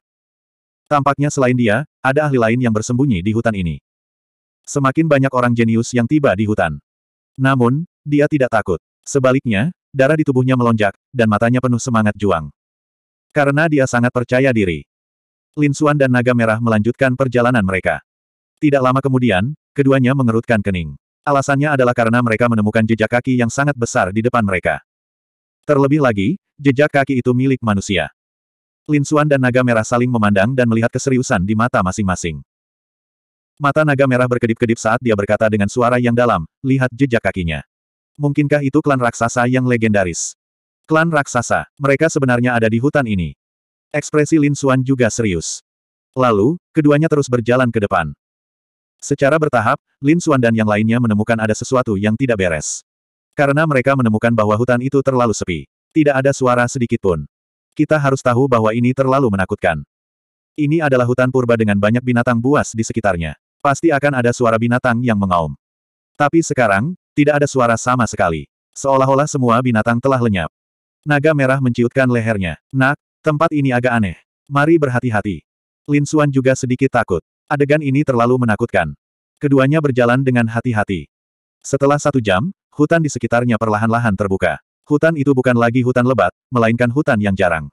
Tampaknya selain dia, ada ahli lain yang bersembunyi di hutan ini. Semakin banyak orang jenius yang tiba di hutan. Namun, dia tidak takut. Sebaliknya, darah di tubuhnya melonjak, dan matanya penuh semangat juang. Karena dia sangat percaya diri. Lin Xuan dan Naga Merah melanjutkan perjalanan mereka. Tidak lama kemudian, keduanya mengerutkan kening. Alasannya adalah karena mereka menemukan jejak kaki yang sangat besar di depan mereka. Terlebih lagi, jejak kaki itu milik manusia. Lin Suan dan naga merah saling memandang dan melihat keseriusan di mata masing-masing. Mata naga merah berkedip-kedip saat dia berkata dengan suara yang dalam, lihat jejak kakinya. Mungkinkah itu klan raksasa yang legendaris? Klan raksasa, mereka sebenarnya ada di hutan ini. Ekspresi Lin Suan juga serius. Lalu, keduanya terus berjalan ke depan. Secara bertahap, Lin Suan dan yang lainnya menemukan ada sesuatu yang tidak beres. Karena mereka menemukan bahwa hutan itu terlalu sepi. Tidak ada suara sedikit pun. Kita harus tahu bahwa ini terlalu menakutkan. Ini adalah hutan purba dengan banyak binatang buas di sekitarnya. Pasti akan ada suara binatang yang mengaum. Tapi sekarang, tidak ada suara sama sekali. Seolah-olah semua binatang telah lenyap. Naga merah menciutkan lehernya. Nak, tempat ini agak aneh. Mari berhati-hati. Lin Xuan juga sedikit takut. Adegan ini terlalu menakutkan. Keduanya berjalan dengan hati-hati. Setelah satu jam, hutan di sekitarnya perlahan-lahan terbuka. Hutan itu bukan lagi hutan lebat, melainkan hutan yang jarang.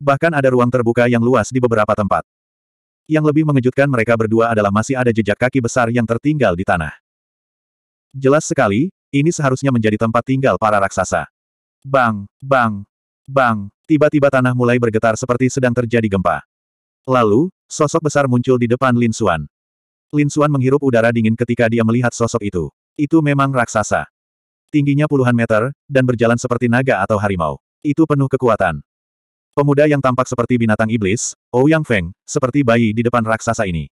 Bahkan ada ruang terbuka yang luas di beberapa tempat. Yang lebih mengejutkan mereka berdua adalah masih ada jejak kaki besar yang tertinggal di tanah. Jelas sekali, ini seharusnya menjadi tempat tinggal para raksasa. Bang, bang, bang, tiba-tiba tanah mulai bergetar seperti sedang terjadi gempa. Lalu, sosok besar muncul di depan Lin Xuan. Lin Xuan menghirup udara dingin ketika dia melihat sosok itu. Itu memang raksasa. Tingginya puluhan meter, dan berjalan seperti naga atau harimau. Itu penuh kekuatan. Pemuda yang tampak seperti binatang iblis, Ouyang oh Feng, seperti bayi di depan raksasa ini.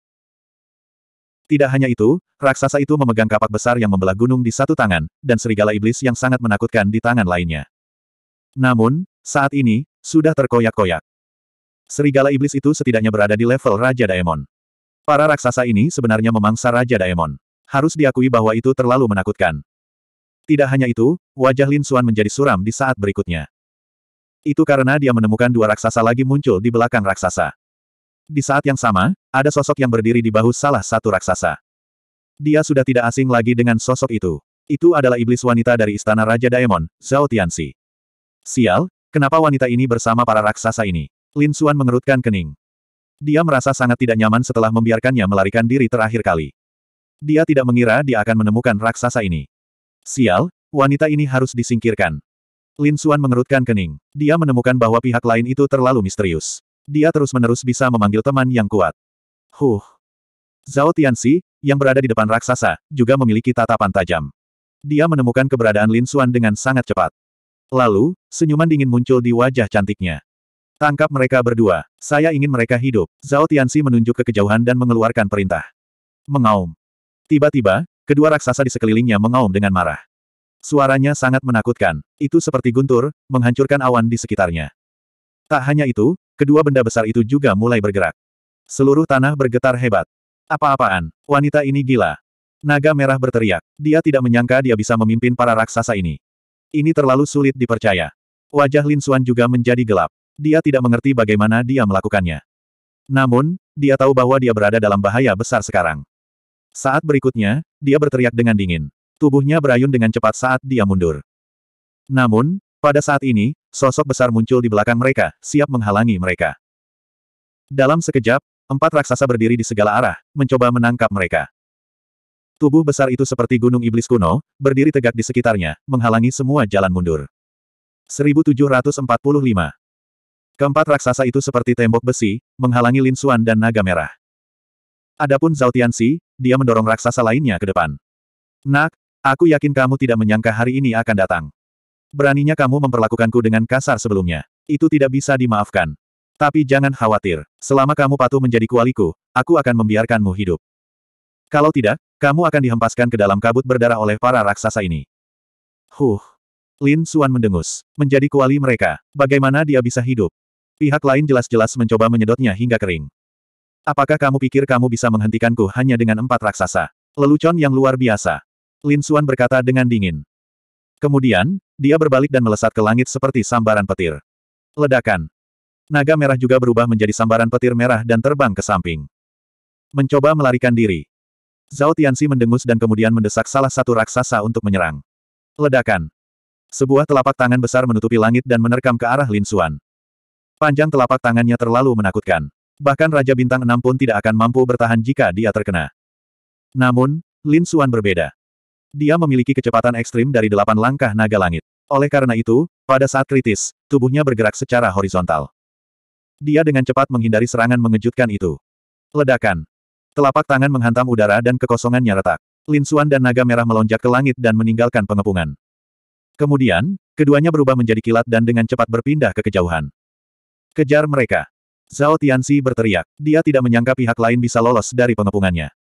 Tidak hanya itu, raksasa itu memegang kapak besar yang membelah gunung di satu tangan, dan serigala iblis yang sangat menakutkan di tangan lainnya. Namun, saat ini, sudah terkoyak-koyak. Serigala iblis itu setidaknya berada di level Raja Daemon. Para raksasa ini sebenarnya memangsa Raja Daemon. Harus diakui bahwa itu terlalu menakutkan. Tidak hanya itu, wajah Lin Xuan menjadi suram di saat berikutnya. Itu karena dia menemukan dua raksasa lagi muncul di belakang raksasa. Di saat yang sama, ada sosok yang berdiri di bahu salah satu raksasa. Dia sudah tidak asing lagi dengan sosok itu. Itu adalah iblis wanita dari istana Raja Daemon, Zhao Tianxi. Sial, kenapa wanita ini bersama para raksasa ini? Lin Xuan mengerutkan kening. Dia merasa sangat tidak nyaman setelah membiarkannya melarikan diri terakhir kali. Dia tidak mengira dia akan menemukan raksasa ini. Sial, wanita ini harus disingkirkan. Lin Suan mengerutkan kening. Dia menemukan bahwa pihak lain itu terlalu misterius. Dia terus-menerus bisa memanggil teman yang kuat. Huh. Zhao Tianxi, yang berada di depan raksasa, juga memiliki tatapan tajam. Dia menemukan keberadaan Lin Suan dengan sangat cepat. Lalu, senyuman dingin muncul di wajah cantiknya. Tangkap mereka berdua. Saya ingin mereka hidup. Zhao Tianxi menunjuk ke kejauhan dan mengeluarkan perintah. Mengaum. Tiba-tiba, kedua raksasa di sekelilingnya mengaum dengan marah. Suaranya sangat menakutkan. Itu seperti guntur, menghancurkan awan di sekitarnya. Tak hanya itu, kedua benda besar itu juga mulai bergerak. Seluruh tanah bergetar hebat. Apa-apaan, wanita ini gila. Naga merah berteriak. Dia tidak menyangka dia bisa memimpin para raksasa ini. Ini terlalu sulit dipercaya. Wajah Lin Xuan juga menjadi gelap. Dia tidak mengerti bagaimana dia melakukannya. Namun, dia tahu bahwa dia berada dalam bahaya besar sekarang. Saat berikutnya, dia berteriak dengan dingin. Tubuhnya berayun dengan cepat saat dia mundur. Namun, pada saat ini, sosok besar muncul di belakang mereka, siap menghalangi mereka. Dalam sekejap, empat raksasa berdiri di segala arah, mencoba menangkap mereka. Tubuh besar itu seperti gunung iblis kuno, berdiri tegak di sekitarnya, menghalangi semua jalan mundur. 1745 Keempat raksasa itu seperti tembok besi, menghalangi Lin Xuan dan naga merah. Adapun Zhao Tianxi, dia mendorong raksasa lainnya ke depan. Nak, Aku yakin kamu tidak menyangka hari ini akan datang. Beraninya kamu memperlakukanku dengan kasar sebelumnya. Itu tidak bisa dimaafkan. Tapi jangan khawatir. Selama kamu patuh menjadi kualiku, aku akan membiarkanmu hidup. Kalau tidak, kamu akan dihempaskan ke dalam kabut berdarah oleh para raksasa ini. Huh. Lin Suan mendengus. Menjadi kuali mereka. Bagaimana dia bisa hidup? Pihak lain jelas-jelas mencoba menyedotnya hingga kering. Apakah kamu pikir kamu bisa menghentikanku hanya dengan empat raksasa? Lelucon yang luar biasa. Lin Xuan berkata dengan dingin. Kemudian, dia berbalik dan melesat ke langit seperti sambaran petir. Ledakan. Naga merah juga berubah menjadi sambaran petir merah dan terbang ke samping. Mencoba melarikan diri. Zhao Tianxi mendengus dan kemudian mendesak salah satu raksasa untuk menyerang. Ledakan. Sebuah telapak tangan besar menutupi langit dan menerkam ke arah Lin Xuan. Panjang telapak tangannya terlalu menakutkan. Bahkan Raja Bintang Enam pun tidak akan mampu bertahan jika dia terkena. Namun, Lin Xuan berbeda. Dia memiliki kecepatan ekstrim dari delapan langkah naga langit. Oleh karena itu, pada saat kritis, tubuhnya bergerak secara horizontal. Dia dengan cepat menghindari serangan mengejutkan itu. Ledakan. Telapak tangan menghantam udara dan kekosongannya retak. Linsuan dan naga merah melonjak ke langit dan meninggalkan pengepungan. Kemudian, keduanya berubah menjadi kilat dan dengan cepat berpindah ke kejauhan. Kejar mereka. Zhao Tianxi berteriak. Dia tidak menyangka pihak lain bisa lolos dari pengepungannya.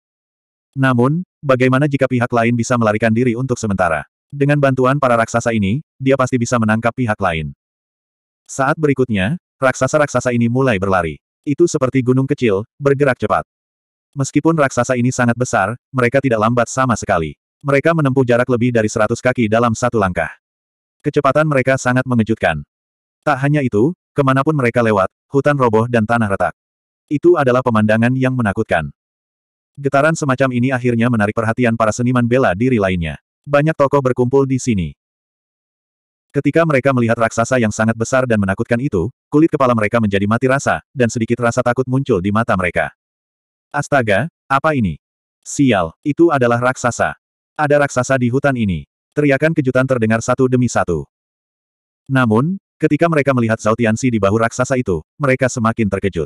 Namun, Bagaimana jika pihak lain bisa melarikan diri untuk sementara? Dengan bantuan para raksasa ini, dia pasti bisa menangkap pihak lain. Saat berikutnya, raksasa-raksasa ini mulai berlari. Itu seperti gunung kecil, bergerak cepat. Meskipun raksasa ini sangat besar, mereka tidak lambat sama sekali. Mereka menempuh jarak lebih dari 100 kaki dalam satu langkah. Kecepatan mereka sangat mengejutkan. Tak hanya itu, kemanapun mereka lewat, hutan roboh dan tanah retak. Itu adalah pemandangan yang menakutkan. Getaran semacam ini akhirnya menarik perhatian para seniman bela diri lainnya. Banyak tokoh berkumpul di sini. Ketika mereka melihat raksasa yang sangat besar dan menakutkan itu, kulit kepala mereka menjadi mati rasa, dan sedikit rasa takut muncul di mata mereka. Astaga, apa ini? Sial, itu adalah raksasa. Ada raksasa di hutan ini. Teriakan kejutan terdengar satu demi satu. Namun, ketika mereka melihat Zhao di bahu raksasa itu, mereka semakin terkejut.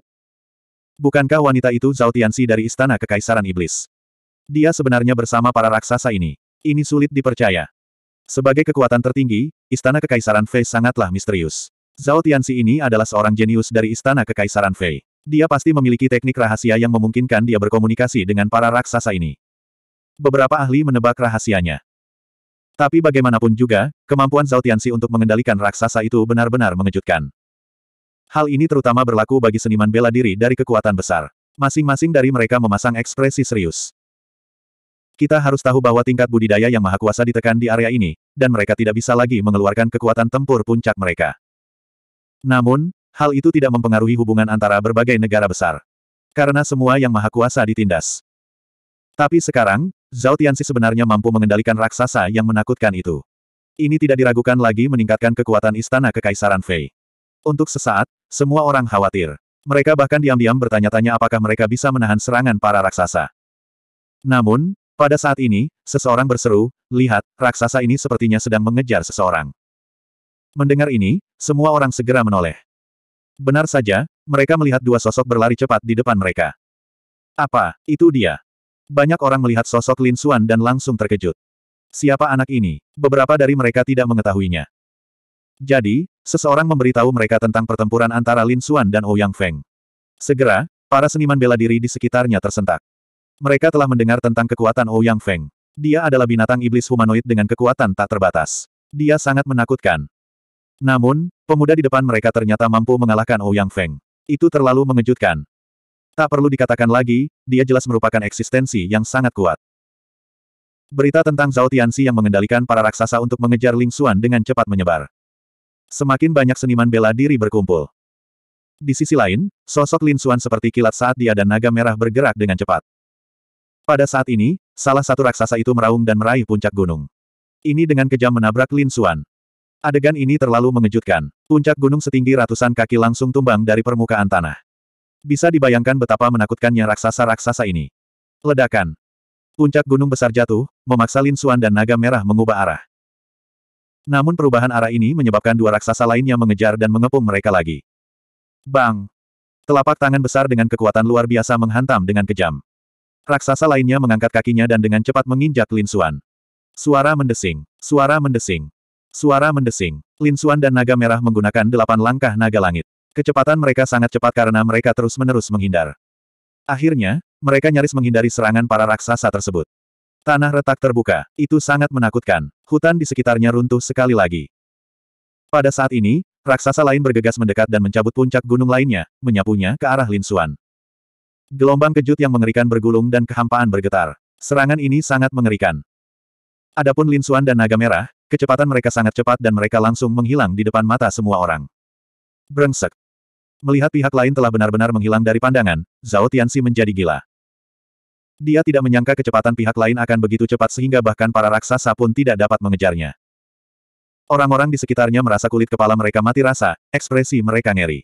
Bukankah wanita itu Zhao Tianxi dari Istana Kekaisaran Iblis? Dia sebenarnya bersama para raksasa ini. Ini sulit dipercaya. Sebagai kekuatan tertinggi, Istana Kekaisaran Fei sangatlah misterius. Zhao Tianxi ini adalah seorang jenius dari Istana Kekaisaran Fei. Dia pasti memiliki teknik rahasia yang memungkinkan dia berkomunikasi dengan para raksasa ini. Beberapa ahli menebak rahasianya. Tapi bagaimanapun juga, kemampuan Zhao Tianxi untuk mengendalikan raksasa itu benar-benar mengejutkan. Hal ini terutama berlaku bagi seniman bela diri dari kekuatan besar. Masing-masing dari mereka memasang ekspresi serius. Kita harus tahu bahwa tingkat budidaya yang maha kuasa ditekan di area ini, dan mereka tidak bisa lagi mengeluarkan kekuatan tempur puncak mereka. Namun, hal itu tidak mempengaruhi hubungan antara berbagai negara besar. Karena semua yang maha kuasa ditindas. Tapi sekarang, Zhao Tianxi sebenarnya mampu mengendalikan raksasa yang menakutkan itu. Ini tidak diragukan lagi meningkatkan kekuatan istana kekaisaran Fei. Untuk sesaat, semua orang khawatir. Mereka bahkan diam-diam bertanya-tanya apakah mereka bisa menahan serangan para raksasa. Namun, pada saat ini, seseorang berseru, lihat, raksasa ini sepertinya sedang mengejar seseorang. Mendengar ini, semua orang segera menoleh. Benar saja, mereka melihat dua sosok berlari cepat di depan mereka. Apa, itu dia? Banyak orang melihat sosok Lin Xuan dan langsung terkejut. Siapa anak ini? Beberapa dari mereka tidak mengetahuinya. Jadi, Seseorang memberitahu mereka tentang pertempuran antara Lin Xuan dan Ouyang oh Feng. Segera, para seniman bela diri di sekitarnya tersentak. Mereka telah mendengar tentang kekuatan Ouyang oh Feng. Dia adalah binatang iblis humanoid dengan kekuatan tak terbatas. Dia sangat menakutkan. Namun, pemuda di depan mereka ternyata mampu mengalahkan Ouyang oh Feng. Itu terlalu mengejutkan. Tak perlu dikatakan lagi, dia jelas merupakan eksistensi yang sangat kuat. Berita tentang Zhao Tianxi yang mengendalikan para raksasa untuk mengejar Ling Xuan dengan cepat menyebar semakin banyak seniman bela diri berkumpul. Di sisi lain, sosok Lin Xuan seperti kilat saat dia dan naga merah bergerak dengan cepat. Pada saat ini, salah satu raksasa itu meraung dan meraih puncak gunung. Ini dengan kejam menabrak Lin Xuan. Adegan ini terlalu mengejutkan. Puncak gunung setinggi ratusan kaki langsung tumbang dari permukaan tanah. Bisa dibayangkan betapa menakutkannya raksasa-raksasa ini. Ledakan. Puncak gunung besar jatuh, memaksa Lin Xuan dan naga merah mengubah arah. Namun perubahan arah ini menyebabkan dua raksasa lainnya mengejar dan mengepung mereka lagi. Bang! Telapak tangan besar dengan kekuatan luar biasa menghantam dengan kejam. Raksasa lainnya mengangkat kakinya dan dengan cepat menginjak Lin Xuan. Suara mendesing. Suara mendesing. Suara mendesing. Lin Xuan dan naga merah menggunakan delapan langkah naga langit. Kecepatan mereka sangat cepat karena mereka terus-menerus menghindar. Akhirnya, mereka nyaris menghindari serangan para raksasa tersebut. Tanah retak terbuka, itu sangat menakutkan. Hutan di sekitarnya runtuh sekali lagi. Pada saat ini, raksasa lain bergegas mendekat dan mencabut puncak gunung lainnya, menyapunya ke arah Lin Xuan. Gelombang kejut yang mengerikan bergulung dan kehampaan bergetar. Serangan ini sangat mengerikan. Adapun Lin Xuan dan Naga Merah, kecepatan mereka sangat cepat dan mereka langsung menghilang di depan mata semua orang. Brengsek. Melihat pihak lain telah benar-benar menghilang dari pandangan, Zhao Tianxi menjadi gila. Dia tidak menyangka kecepatan pihak lain akan begitu cepat sehingga bahkan para raksasa pun tidak dapat mengejarnya. Orang-orang di sekitarnya merasa kulit kepala mereka mati rasa, ekspresi mereka ngeri.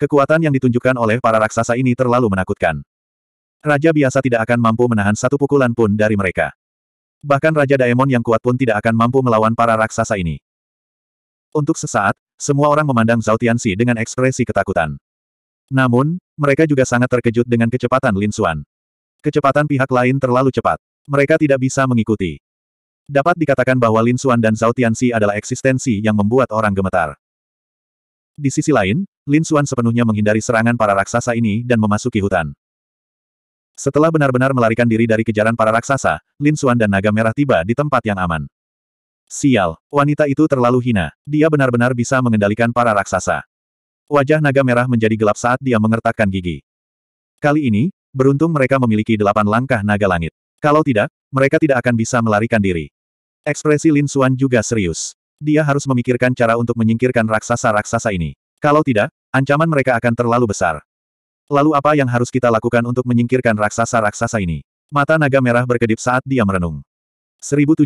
Kekuatan yang ditunjukkan oleh para raksasa ini terlalu menakutkan. Raja biasa tidak akan mampu menahan satu pukulan pun dari mereka. Bahkan Raja Daemon yang kuat pun tidak akan mampu melawan para raksasa ini. Untuk sesaat, semua orang memandang Zhao Tianxi dengan ekspresi ketakutan. Namun, mereka juga sangat terkejut dengan kecepatan Lin Xuan. Kecepatan pihak lain terlalu cepat. Mereka tidak bisa mengikuti. Dapat dikatakan bahwa Lin Xuan dan Zhao Tianxi adalah eksistensi yang membuat orang gemetar. Di sisi lain, Lin Xuan sepenuhnya menghindari serangan para raksasa ini dan memasuki hutan. Setelah benar-benar melarikan diri dari kejaran para raksasa, Lin Xuan dan Naga Merah tiba di tempat yang aman. Sial, wanita itu terlalu hina. Dia benar-benar bisa mengendalikan para raksasa. Wajah Naga Merah menjadi gelap saat dia mengertakkan gigi. Kali ini, Beruntung mereka memiliki delapan langkah naga langit. Kalau tidak, mereka tidak akan bisa melarikan diri. Ekspresi Lin Suan juga serius. Dia harus memikirkan cara untuk menyingkirkan raksasa-raksasa ini. Kalau tidak, ancaman mereka akan terlalu besar. Lalu apa yang harus kita lakukan untuk menyingkirkan raksasa-raksasa ini? Mata naga merah berkedip saat dia merenung. 1746.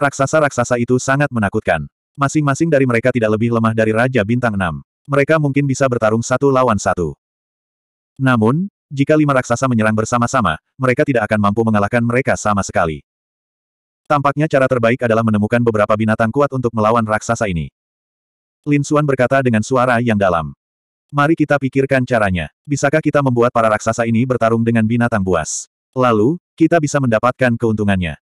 Raksasa-raksasa itu sangat menakutkan. Masing-masing dari mereka tidak lebih lemah dari Raja Bintang 6. Mereka mungkin bisa bertarung satu lawan satu. Namun, jika lima raksasa menyerang bersama-sama, mereka tidak akan mampu mengalahkan mereka sama sekali. Tampaknya cara terbaik adalah menemukan beberapa binatang kuat untuk melawan raksasa ini. Lin Xuan berkata dengan suara yang dalam. Mari kita pikirkan caranya. Bisakah kita membuat para raksasa ini bertarung dengan binatang buas? Lalu, kita bisa mendapatkan keuntungannya.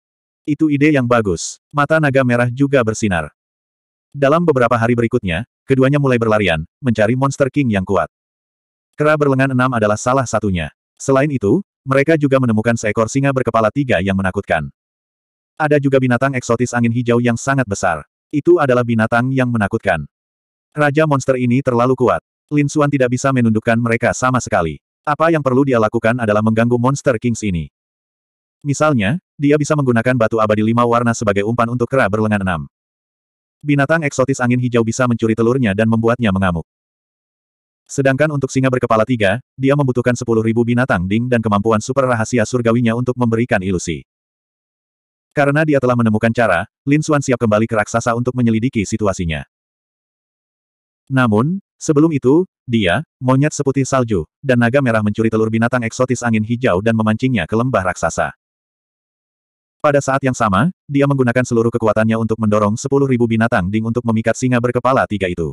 Itu ide yang bagus. Mata naga merah juga bersinar. Dalam beberapa hari berikutnya, keduanya mulai berlarian, mencari Monster King yang kuat. Kera berlengan enam adalah salah satunya. Selain itu, mereka juga menemukan seekor singa berkepala tiga yang menakutkan. Ada juga binatang eksotis angin hijau yang sangat besar. Itu adalah binatang yang menakutkan. Raja monster ini terlalu kuat. Lin Suan tidak bisa menundukkan mereka sama sekali. Apa yang perlu dia lakukan adalah mengganggu monster kings ini. Misalnya, dia bisa menggunakan batu abadi lima warna sebagai umpan untuk kera berlengan enam. Binatang eksotis angin hijau bisa mencuri telurnya dan membuatnya mengamuk. Sedangkan untuk singa berkepala tiga, dia membutuhkan 10.000 binatang ding dan kemampuan super rahasia surgawinya untuk memberikan ilusi. Karena dia telah menemukan cara, Lin Xuan siap kembali ke raksasa untuk menyelidiki situasinya. Namun, sebelum itu, dia, monyet seputih salju, dan naga merah mencuri telur binatang eksotis angin hijau dan memancingnya ke lembah raksasa. Pada saat yang sama, dia menggunakan seluruh kekuatannya untuk mendorong 10.000 binatang ding untuk memikat singa berkepala tiga itu.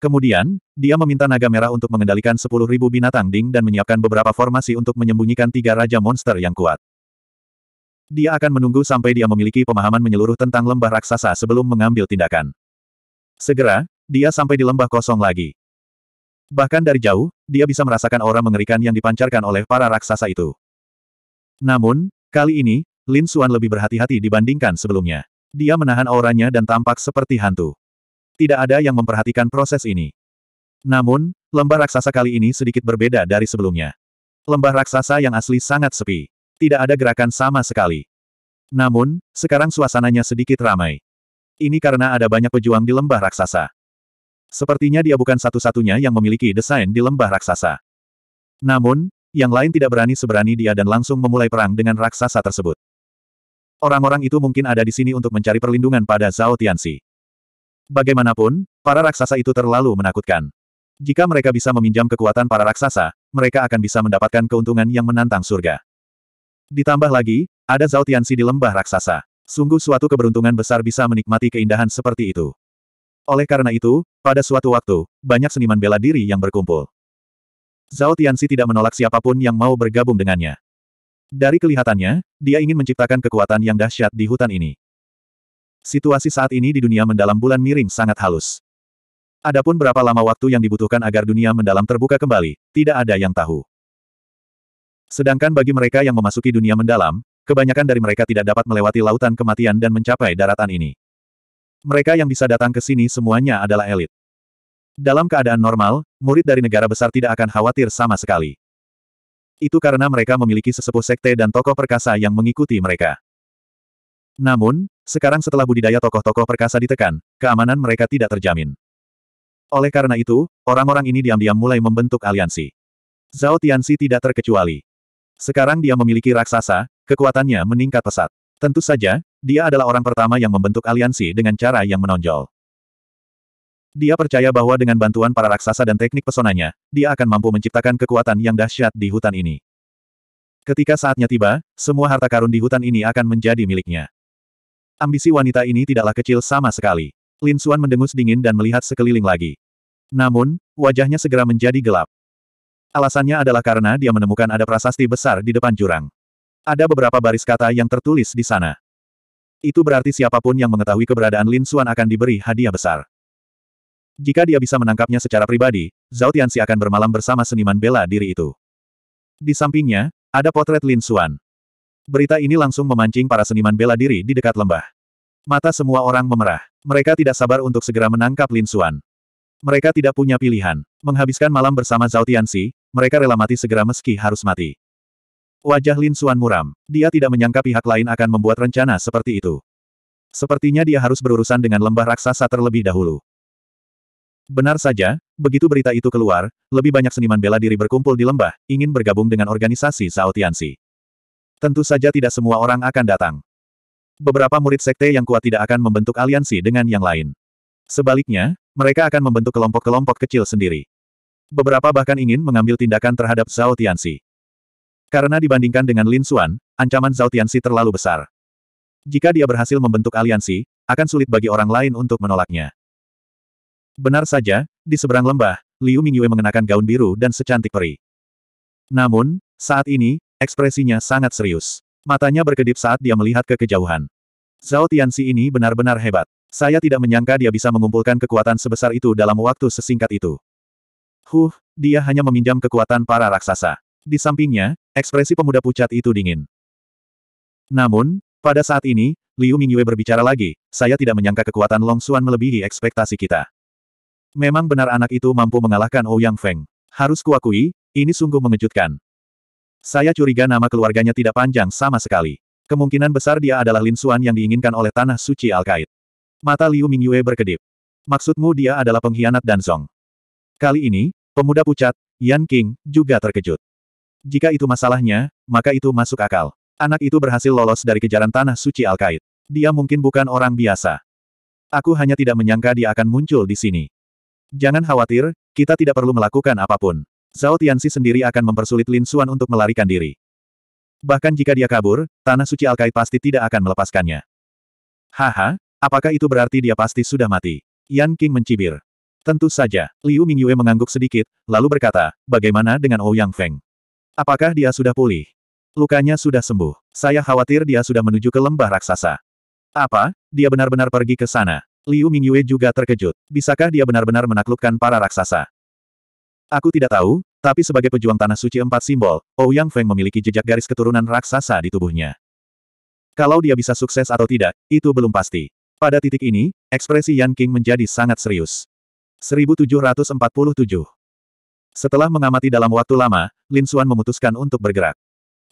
Kemudian, dia meminta naga merah untuk mengendalikan 10.000 binatang ding dan menyiapkan beberapa formasi untuk menyembunyikan tiga raja monster yang kuat. Dia akan menunggu sampai dia memiliki pemahaman menyeluruh tentang lembah raksasa sebelum mengambil tindakan. Segera, dia sampai di lembah kosong lagi. Bahkan dari jauh, dia bisa merasakan aura mengerikan yang dipancarkan oleh para raksasa itu. Namun, kali ini, Lin Xuan lebih berhati-hati dibandingkan sebelumnya. Dia menahan auranya dan tampak seperti hantu tidak ada yang memperhatikan proses ini. Namun, lembah raksasa kali ini sedikit berbeda dari sebelumnya. Lembah raksasa yang asli sangat sepi. Tidak ada gerakan sama sekali. Namun, sekarang suasananya sedikit ramai. Ini karena ada banyak pejuang di lembah raksasa. Sepertinya dia bukan satu-satunya yang memiliki desain di lembah raksasa. Namun, yang lain tidak berani seberani dia dan langsung memulai perang dengan raksasa tersebut. Orang-orang itu mungkin ada di sini untuk mencari perlindungan pada Zhao Tianxi. Bagaimanapun, para raksasa itu terlalu menakutkan. Jika mereka bisa meminjam kekuatan para raksasa, mereka akan bisa mendapatkan keuntungan yang menantang surga. Ditambah lagi, ada Zhao Tianxi di lembah raksasa. Sungguh suatu keberuntungan besar bisa menikmati keindahan seperti itu. Oleh karena itu, pada suatu waktu, banyak seniman bela diri yang berkumpul. Zhao Tianxi tidak menolak siapapun yang mau bergabung dengannya. Dari kelihatannya, dia ingin menciptakan kekuatan yang dahsyat di hutan ini. Situasi saat ini di dunia mendalam bulan miring sangat halus. Adapun berapa lama waktu yang dibutuhkan agar dunia mendalam terbuka kembali, tidak ada yang tahu. Sedangkan bagi mereka yang memasuki dunia mendalam, kebanyakan dari mereka tidak dapat melewati lautan kematian dan mencapai daratan ini. Mereka yang bisa datang ke sini semuanya adalah elit. Dalam keadaan normal, murid dari negara besar tidak akan khawatir sama sekali. Itu karena mereka memiliki sesepuh sekte dan tokoh perkasa yang mengikuti mereka. Namun, sekarang setelah budidaya tokoh-tokoh perkasa ditekan, keamanan mereka tidak terjamin. Oleh karena itu, orang-orang ini diam-diam mulai membentuk aliansi. Zhao Tianxi tidak terkecuali. Sekarang dia memiliki raksasa, kekuatannya meningkat pesat. Tentu saja, dia adalah orang pertama yang membentuk aliansi dengan cara yang menonjol. Dia percaya bahwa dengan bantuan para raksasa dan teknik pesonanya, dia akan mampu menciptakan kekuatan yang dahsyat di hutan ini. Ketika saatnya tiba, semua harta karun di hutan ini akan menjadi miliknya. Ambisi wanita ini tidaklah kecil sama sekali. Lin Suan mendengus dingin dan melihat sekeliling lagi. Namun, wajahnya segera menjadi gelap. Alasannya adalah karena dia menemukan ada prasasti besar di depan jurang. Ada beberapa baris kata yang tertulis di sana. Itu berarti siapapun yang mengetahui keberadaan Lin Suan akan diberi hadiah besar. Jika dia bisa menangkapnya secara pribadi, Zhao Tianxi akan bermalam bersama seniman bela diri itu. Di sampingnya, ada potret Lin Suan. Berita ini langsung memancing para seniman bela diri di dekat lembah. Mata semua orang memerah. Mereka tidak sabar untuk segera menangkap Lin Xuan. Mereka tidak punya pilihan. Menghabiskan malam bersama Zhao Tianxi, mereka rela mati segera meski harus mati. Wajah Lin Xuan muram. Dia tidak menyangka pihak lain akan membuat rencana seperti itu. Sepertinya dia harus berurusan dengan lembah raksasa terlebih dahulu. Benar saja, begitu berita itu keluar, lebih banyak seniman bela diri berkumpul di lembah, ingin bergabung dengan organisasi Zhao Tianxi. Tentu saja tidak semua orang akan datang. Beberapa murid sekte yang kuat tidak akan membentuk aliansi dengan yang lain. Sebaliknya, mereka akan membentuk kelompok-kelompok kecil sendiri. Beberapa bahkan ingin mengambil tindakan terhadap Zhao Tianxi. Karena dibandingkan dengan Lin Xuan, ancaman Zhao Tianxi terlalu besar. Jika dia berhasil membentuk aliansi, akan sulit bagi orang lain untuk menolaknya. Benar saja, di seberang lembah, Liu Mingyue mengenakan gaun biru dan secantik peri. Namun, saat ini, Ekspresinya sangat serius. Matanya berkedip saat dia melihat ke kejauhan. Zhao Tianxi ini benar-benar hebat. Saya tidak menyangka dia bisa mengumpulkan kekuatan sebesar itu dalam waktu sesingkat itu. Huh, dia hanya meminjam kekuatan para raksasa. Di sampingnya, ekspresi pemuda pucat itu dingin. Namun, pada saat ini, Liu Mingyue berbicara lagi, saya tidak menyangka kekuatan Long Xuan melebihi ekspektasi kita. Memang benar anak itu mampu mengalahkan Ouyang oh Feng. Harus kuakui, ini sungguh mengejutkan. Saya curiga nama keluarganya tidak panjang sama sekali. Kemungkinan besar dia adalah Lin Xuan yang diinginkan oleh Tanah Suci Al-Qaid. Mata Liu Mingyue berkedip. Maksudmu dia adalah pengkhianat dan Song. Kali ini, pemuda pucat, Yan King, juga terkejut. Jika itu masalahnya, maka itu masuk akal. Anak itu berhasil lolos dari kejaran Tanah Suci Al-Qaid. Dia mungkin bukan orang biasa. Aku hanya tidak menyangka dia akan muncul di sini. Jangan khawatir, kita tidak perlu melakukan apapun. Zhao Tianxi sendiri akan mempersulit Lin Xuan untuk melarikan diri. Bahkan jika dia kabur, Tanah Suci Alkai pasti tidak akan melepaskannya. Haha, apakah itu berarti dia pasti sudah mati? Yan King mencibir. Tentu saja, Liu Mingyue mengangguk sedikit, lalu berkata, bagaimana dengan Ouyang Feng? Apakah dia sudah pulih? Lukanya sudah sembuh. Saya khawatir dia sudah menuju ke lembah raksasa. Apa? Dia benar-benar pergi ke sana. Liu Mingyue juga terkejut. Bisakah dia benar-benar menaklukkan para raksasa? Aku tidak tahu, tapi sebagai pejuang tanah suci empat simbol, Ouyang oh Feng memiliki jejak garis keturunan raksasa di tubuhnya. Kalau dia bisa sukses atau tidak, itu belum pasti. Pada titik ini, ekspresi Yan King menjadi sangat serius. 1747 Setelah mengamati dalam waktu lama, Lin Xuan memutuskan untuk bergerak.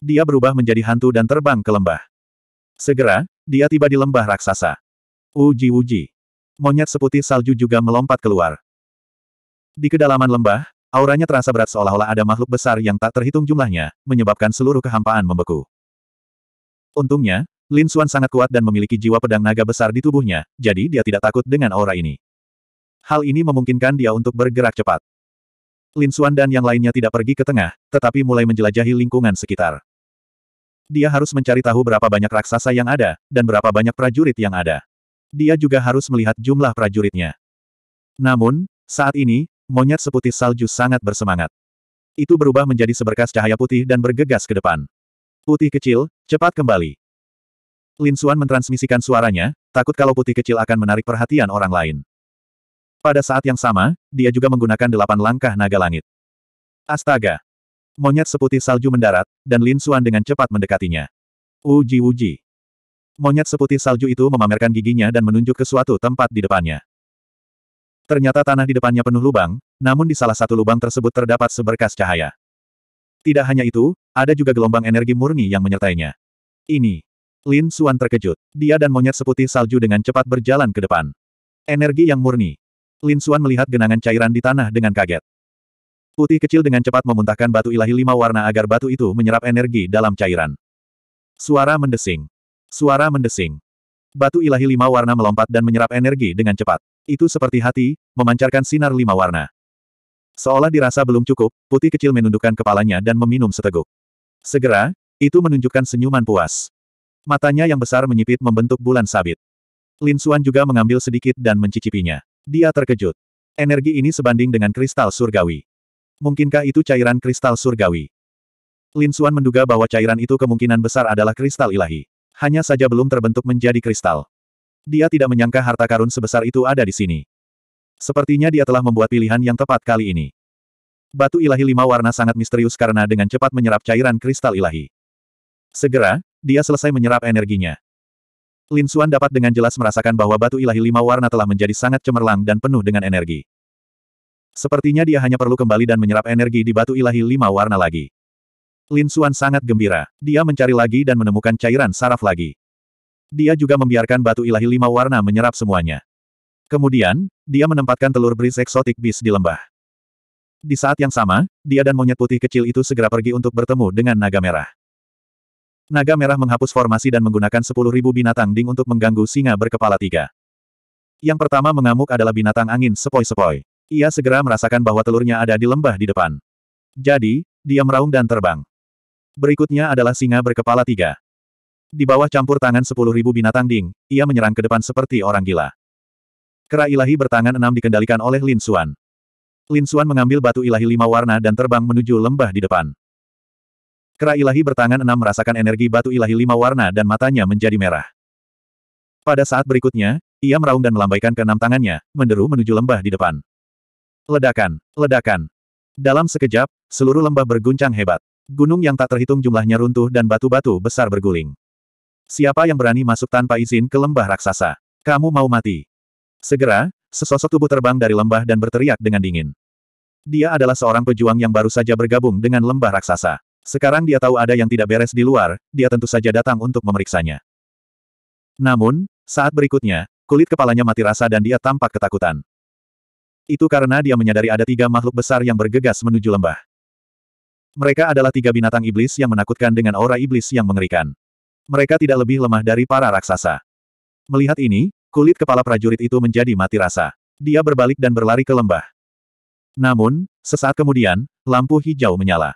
Dia berubah menjadi hantu dan terbang ke lembah. Segera, dia tiba di lembah raksasa. Uji-uji. Monyet seputih salju juga melompat keluar. Di kedalaman lembah, Auranya terasa berat seolah-olah ada makhluk besar yang tak terhitung jumlahnya, menyebabkan seluruh kehampaan membeku. Untungnya, Lin Xuan sangat kuat dan memiliki jiwa pedang naga besar di tubuhnya, jadi dia tidak takut dengan aura ini. Hal ini memungkinkan dia untuk bergerak cepat. Lin Xuan dan yang lainnya tidak pergi ke tengah, tetapi mulai menjelajahi lingkungan sekitar. Dia harus mencari tahu berapa banyak raksasa yang ada, dan berapa banyak prajurit yang ada. Dia juga harus melihat jumlah prajuritnya. Namun, saat ini, monyet seputih salju sangat bersemangat. Itu berubah menjadi seberkas cahaya putih dan bergegas ke depan. Putih kecil, cepat kembali. Lin Suan mentransmisikan suaranya, takut kalau putih kecil akan menarik perhatian orang lain. Pada saat yang sama, dia juga menggunakan delapan langkah naga langit. Astaga! Monyet seputih salju mendarat, dan Lin Suan dengan cepat mendekatinya. Uji-uji. Monyet seputih salju itu memamerkan giginya dan menunjuk ke suatu tempat di depannya. Ternyata tanah di depannya penuh lubang, namun di salah satu lubang tersebut terdapat seberkas cahaya. Tidak hanya itu, ada juga gelombang energi murni yang menyertainya. Ini. Lin Suan terkejut. Dia dan monyet seputih salju dengan cepat berjalan ke depan. Energi yang murni. Lin Suan melihat genangan cairan di tanah dengan kaget. Putih kecil dengan cepat memuntahkan batu ilahi lima warna agar batu itu menyerap energi dalam cairan. Suara mendesing. Suara mendesing. Batu ilahi lima warna melompat dan menyerap energi dengan cepat. Itu seperti hati, memancarkan sinar lima warna. Seolah dirasa belum cukup, putih kecil menundukkan kepalanya dan meminum seteguk. Segera, itu menunjukkan senyuman puas. Matanya yang besar menyipit membentuk bulan sabit. Lin Xuan juga mengambil sedikit dan mencicipinya. Dia terkejut. Energi ini sebanding dengan kristal surgawi. Mungkinkah itu cairan kristal surgawi? Lin Xuan menduga bahwa cairan itu kemungkinan besar adalah kristal ilahi hanya saja belum terbentuk menjadi kristal. Dia tidak menyangka harta karun sebesar itu ada di sini. Sepertinya dia telah membuat pilihan yang tepat kali ini. Batu ilahi lima warna sangat misterius karena dengan cepat menyerap cairan kristal ilahi. Segera, dia selesai menyerap energinya. Lin Xuan dapat dengan jelas merasakan bahwa batu ilahi lima warna telah menjadi sangat cemerlang dan penuh dengan energi. Sepertinya dia hanya perlu kembali dan menyerap energi di batu ilahi lima warna lagi. Lin Xuan sangat gembira. Dia mencari lagi dan menemukan cairan saraf lagi. Dia juga membiarkan batu ilahi lima warna menyerap semuanya. Kemudian, dia menempatkan telur bris eksotik bis di lembah. Di saat yang sama, dia dan monyet putih kecil itu segera pergi untuk bertemu dengan naga merah. Naga merah menghapus formasi dan menggunakan sepuluh ribu binatang ding untuk mengganggu singa berkepala tiga. Yang pertama mengamuk adalah binatang angin sepoi-sepoi. Ia segera merasakan bahwa telurnya ada di lembah di depan. Jadi, dia meraung dan terbang. Berikutnya adalah singa berkepala tiga. Di bawah campur tangan sepuluh ribu binatang ding, ia menyerang ke depan seperti orang gila. Kera ilahi bertangan enam dikendalikan oleh Lin Xuan. Lin Xuan mengambil batu ilahi lima warna dan terbang menuju lembah di depan. Kera ilahi bertangan enam merasakan energi batu ilahi lima warna dan matanya menjadi merah. Pada saat berikutnya, ia meraung dan melambaikan enam tangannya, menderu menuju lembah di depan. Ledakan, ledakan. Dalam sekejap, seluruh lembah berguncang hebat. Gunung yang tak terhitung jumlahnya runtuh dan batu-batu besar berguling. Siapa yang berani masuk tanpa izin ke lembah raksasa? Kamu mau mati. Segera, sesosok tubuh terbang dari lembah dan berteriak dengan dingin. Dia adalah seorang pejuang yang baru saja bergabung dengan lembah raksasa. Sekarang dia tahu ada yang tidak beres di luar, dia tentu saja datang untuk memeriksanya. Namun, saat berikutnya, kulit kepalanya mati rasa dan dia tampak ketakutan. Itu karena dia menyadari ada tiga makhluk besar yang bergegas menuju lembah. Mereka adalah tiga binatang iblis yang menakutkan dengan aura iblis yang mengerikan. Mereka tidak lebih lemah dari para raksasa. Melihat ini, kulit kepala prajurit itu menjadi mati rasa. Dia berbalik dan berlari ke lembah. Namun, sesaat kemudian, lampu hijau menyala.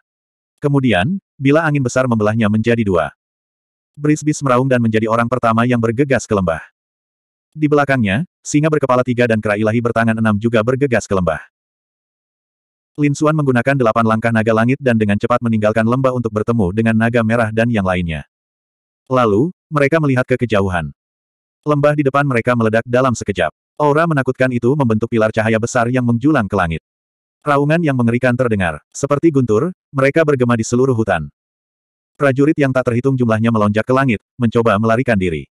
Kemudian, bila angin besar membelahnya menjadi dua. Brisbis meraung dan menjadi orang pertama yang bergegas ke lembah. Di belakangnya, singa berkepala tiga dan kera ilahi bertangan enam juga bergegas ke lembah. Lin Xuan menggunakan delapan langkah naga langit dan dengan cepat meninggalkan lembah untuk bertemu dengan naga merah dan yang lainnya. Lalu, mereka melihat ke kejauhan. Lembah di depan mereka meledak dalam sekejap. Aura menakutkan itu membentuk pilar cahaya besar yang menjulang ke langit. Raungan yang mengerikan terdengar. Seperti guntur, mereka bergema di seluruh hutan. Prajurit yang tak terhitung jumlahnya melonjak ke langit, mencoba melarikan diri.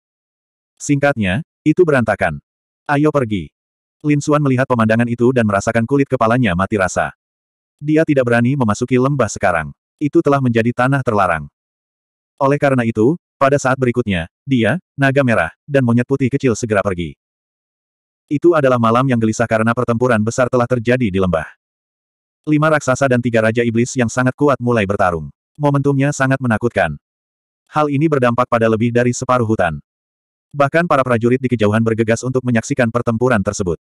Singkatnya, itu berantakan. Ayo pergi. Lin Xuan melihat pemandangan itu dan merasakan kulit kepalanya mati rasa. Dia tidak berani memasuki lembah sekarang. Itu telah menjadi tanah terlarang. Oleh karena itu, pada saat berikutnya, dia, naga merah, dan monyet putih kecil segera pergi. Itu adalah malam yang gelisah karena pertempuran besar telah terjadi di lembah. Lima raksasa dan tiga raja iblis yang sangat kuat mulai bertarung. Momentumnya sangat menakutkan. Hal ini berdampak pada lebih dari separuh hutan. Bahkan para prajurit di kejauhan bergegas untuk menyaksikan pertempuran tersebut.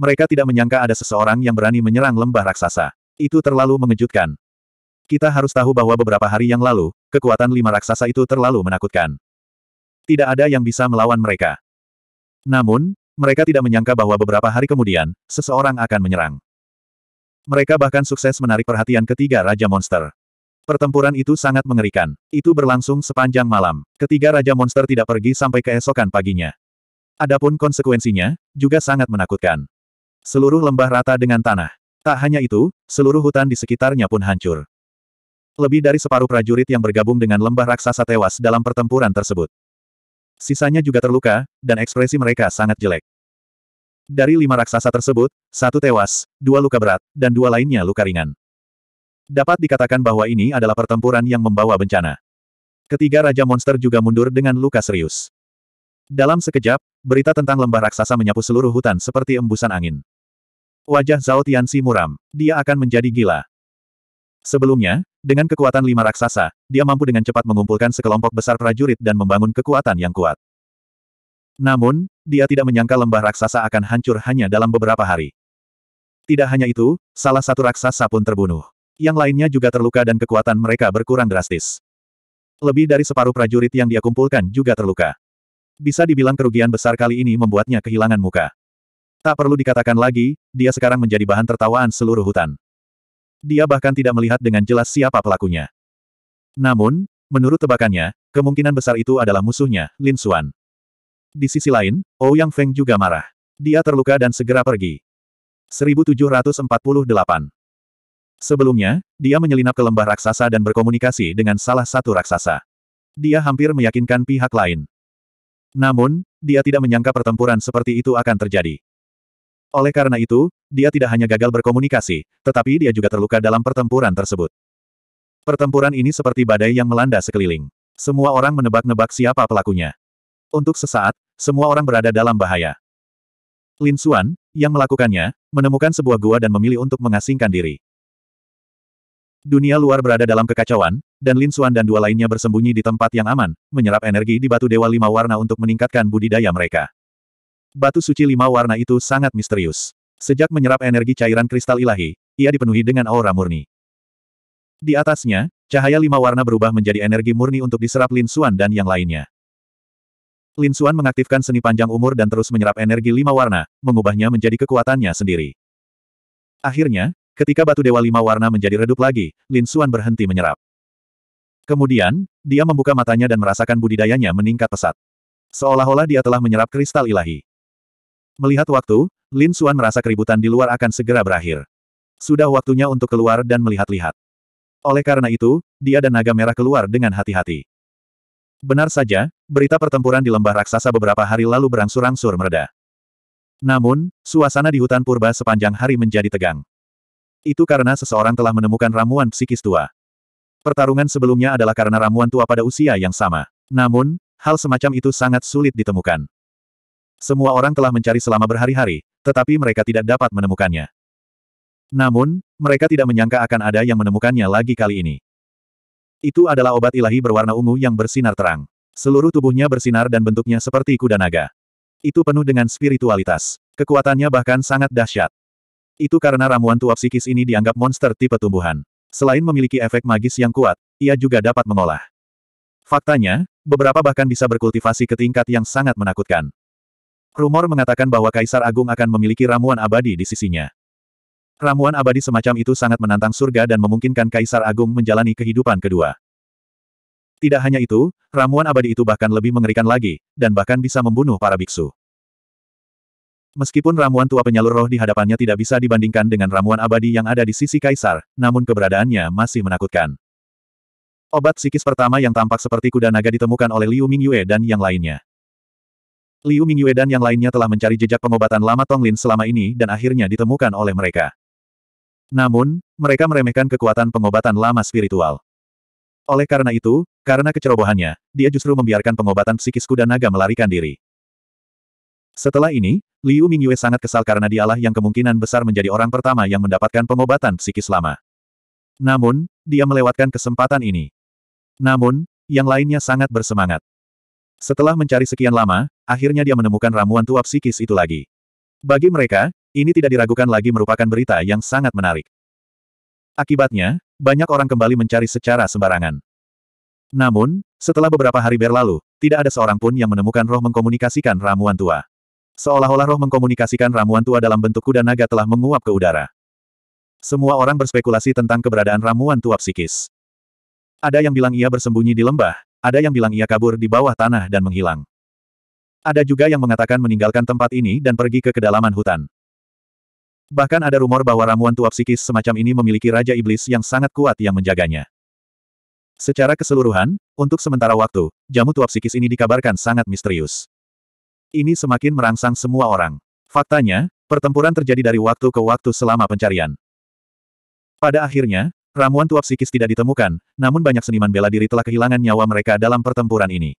Mereka tidak menyangka ada seseorang yang berani menyerang lembah raksasa. Itu terlalu mengejutkan. Kita harus tahu bahwa beberapa hari yang lalu, kekuatan lima raksasa itu terlalu menakutkan. Tidak ada yang bisa melawan mereka. Namun, mereka tidak menyangka bahwa beberapa hari kemudian, seseorang akan menyerang. Mereka bahkan sukses menarik perhatian ketiga Raja Monster. Pertempuran itu sangat mengerikan. Itu berlangsung sepanjang malam. Ketiga Raja Monster tidak pergi sampai keesokan paginya. Adapun konsekuensinya, juga sangat menakutkan. Seluruh lembah rata dengan tanah. Tak hanya itu, seluruh hutan di sekitarnya pun hancur. Lebih dari separuh prajurit yang bergabung dengan lembah raksasa tewas dalam pertempuran tersebut. Sisanya juga terluka, dan ekspresi mereka sangat jelek. Dari lima raksasa tersebut, satu tewas, dua luka berat, dan dua lainnya luka ringan. Dapat dikatakan bahwa ini adalah pertempuran yang membawa bencana. Ketiga Raja Monster juga mundur dengan luka serius. Dalam sekejap, berita tentang lembah raksasa menyapu seluruh hutan seperti embusan angin. Wajah Zhao Tianxi muram. Dia akan menjadi gila. Sebelumnya, dengan kekuatan lima raksasa, dia mampu dengan cepat mengumpulkan sekelompok besar prajurit dan membangun kekuatan yang kuat. Namun, dia tidak menyangka lembah raksasa akan hancur hanya dalam beberapa hari. Tidak hanya itu, salah satu raksasa pun terbunuh. Yang lainnya juga terluka dan kekuatan mereka berkurang drastis. Lebih dari separuh prajurit yang dia kumpulkan juga terluka. Bisa dibilang kerugian besar kali ini membuatnya kehilangan muka. Tak perlu dikatakan lagi, dia sekarang menjadi bahan tertawaan seluruh hutan. Dia bahkan tidak melihat dengan jelas siapa pelakunya. Namun, menurut tebakannya, kemungkinan besar itu adalah musuhnya, Lin Xuan. Di sisi lain, Ouyang Feng juga marah. Dia terluka dan segera pergi. 1748 Sebelumnya, dia menyelinap ke lembah raksasa dan berkomunikasi dengan salah satu raksasa. Dia hampir meyakinkan pihak lain. Namun, dia tidak menyangka pertempuran seperti itu akan terjadi. Oleh karena itu, dia tidak hanya gagal berkomunikasi, tetapi dia juga terluka dalam pertempuran tersebut. Pertempuran ini seperti badai yang melanda sekeliling. Semua orang menebak-nebak siapa pelakunya. Untuk sesaat, semua orang berada dalam bahaya. Lin Xuan, yang melakukannya, menemukan sebuah gua dan memilih untuk mengasingkan diri. Dunia luar berada dalam kekacauan, dan Lin Xuan dan dua lainnya bersembunyi di tempat yang aman, menyerap energi di batu dewa lima warna untuk meningkatkan budidaya mereka. Batu suci lima warna itu sangat misterius. Sejak menyerap energi cairan kristal ilahi, ia dipenuhi dengan aura murni. Di atasnya, cahaya lima warna berubah menjadi energi murni untuk diserap Lin Xuan dan yang lainnya. Lin Xuan mengaktifkan seni panjang umur dan terus menyerap energi lima warna, mengubahnya menjadi kekuatannya sendiri. Akhirnya, ketika batu dewa lima warna menjadi redup lagi, Lin Xuan berhenti menyerap. Kemudian, dia membuka matanya dan merasakan budidayanya meningkat pesat. Seolah-olah dia telah menyerap kristal ilahi. Melihat waktu, Lin Suan merasa keributan di luar akan segera berakhir. Sudah waktunya untuk keluar dan melihat-lihat. Oleh karena itu, dia dan naga merah keluar dengan hati-hati. Benar saja, berita pertempuran di lembah raksasa beberapa hari lalu berangsur-angsur mereda. Namun, suasana di hutan purba sepanjang hari menjadi tegang. Itu karena seseorang telah menemukan ramuan psikis tua. Pertarungan sebelumnya adalah karena ramuan tua pada usia yang sama. Namun, hal semacam itu sangat sulit ditemukan. Semua orang telah mencari selama berhari-hari, tetapi mereka tidak dapat menemukannya. Namun, mereka tidak menyangka akan ada yang menemukannya lagi kali ini. Itu adalah obat ilahi berwarna ungu yang bersinar terang. Seluruh tubuhnya bersinar dan bentuknya seperti kuda naga. Itu penuh dengan spiritualitas. Kekuatannya bahkan sangat dahsyat. Itu karena ramuan tuap psikis ini dianggap monster tipe tumbuhan. Selain memiliki efek magis yang kuat, ia juga dapat mengolah. Faktanya, beberapa bahkan bisa berkultivasi ke tingkat yang sangat menakutkan. Rumor mengatakan bahwa Kaisar Agung akan memiliki ramuan abadi di sisinya. Ramuan abadi semacam itu sangat menantang surga dan memungkinkan Kaisar Agung menjalani kehidupan kedua. Tidak hanya itu, ramuan abadi itu bahkan lebih mengerikan lagi, dan bahkan bisa membunuh para biksu. Meskipun ramuan tua penyalur roh di hadapannya tidak bisa dibandingkan dengan ramuan abadi yang ada di sisi Kaisar, namun keberadaannya masih menakutkan. Obat psikis pertama yang tampak seperti kuda naga ditemukan oleh Liu Mingyue dan yang lainnya. Liu Mingyue dan yang lainnya telah mencari jejak pengobatan lama Tonglin selama ini dan akhirnya ditemukan oleh mereka. Namun, mereka meremehkan kekuatan pengobatan lama spiritual. Oleh karena itu, karena kecerobohannya, dia justru membiarkan pengobatan psikis kuda naga melarikan diri. Setelah ini, Liu Mingyue sangat kesal karena dialah yang kemungkinan besar menjadi orang pertama yang mendapatkan pengobatan psikis lama. Namun, dia melewatkan kesempatan ini. Namun, yang lainnya sangat bersemangat. Setelah mencari sekian lama, akhirnya dia menemukan ramuan tuap psikis itu lagi. Bagi mereka, ini tidak diragukan lagi merupakan berita yang sangat menarik. Akibatnya, banyak orang kembali mencari secara sembarangan. Namun, setelah beberapa hari berlalu, tidak ada seorang pun yang menemukan roh mengkomunikasikan ramuan tua. Seolah-olah roh mengkomunikasikan ramuan tua dalam bentuk kuda naga telah menguap ke udara. Semua orang berspekulasi tentang keberadaan ramuan tua psikis. Ada yang bilang ia bersembunyi di lembah, ada yang bilang ia kabur di bawah tanah dan menghilang. Ada juga yang mengatakan meninggalkan tempat ini dan pergi ke kedalaman hutan. Bahkan ada rumor bahwa ramuan tua psikis semacam ini memiliki Raja Iblis yang sangat kuat yang menjaganya. Secara keseluruhan, untuk sementara waktu, jamu tua psikis ini dikabarkan sangat misterius. Ini semakin merangsang semua orang. Faktanya, pertempuran terjadi dari waktu ke waktu selama pencarian. Pada akhirnya, Ramuan tuap psikis tidak ditemukan, namun banyak seniman bela diri telah kehilangan nyawa mereka dalam pertempuran ini.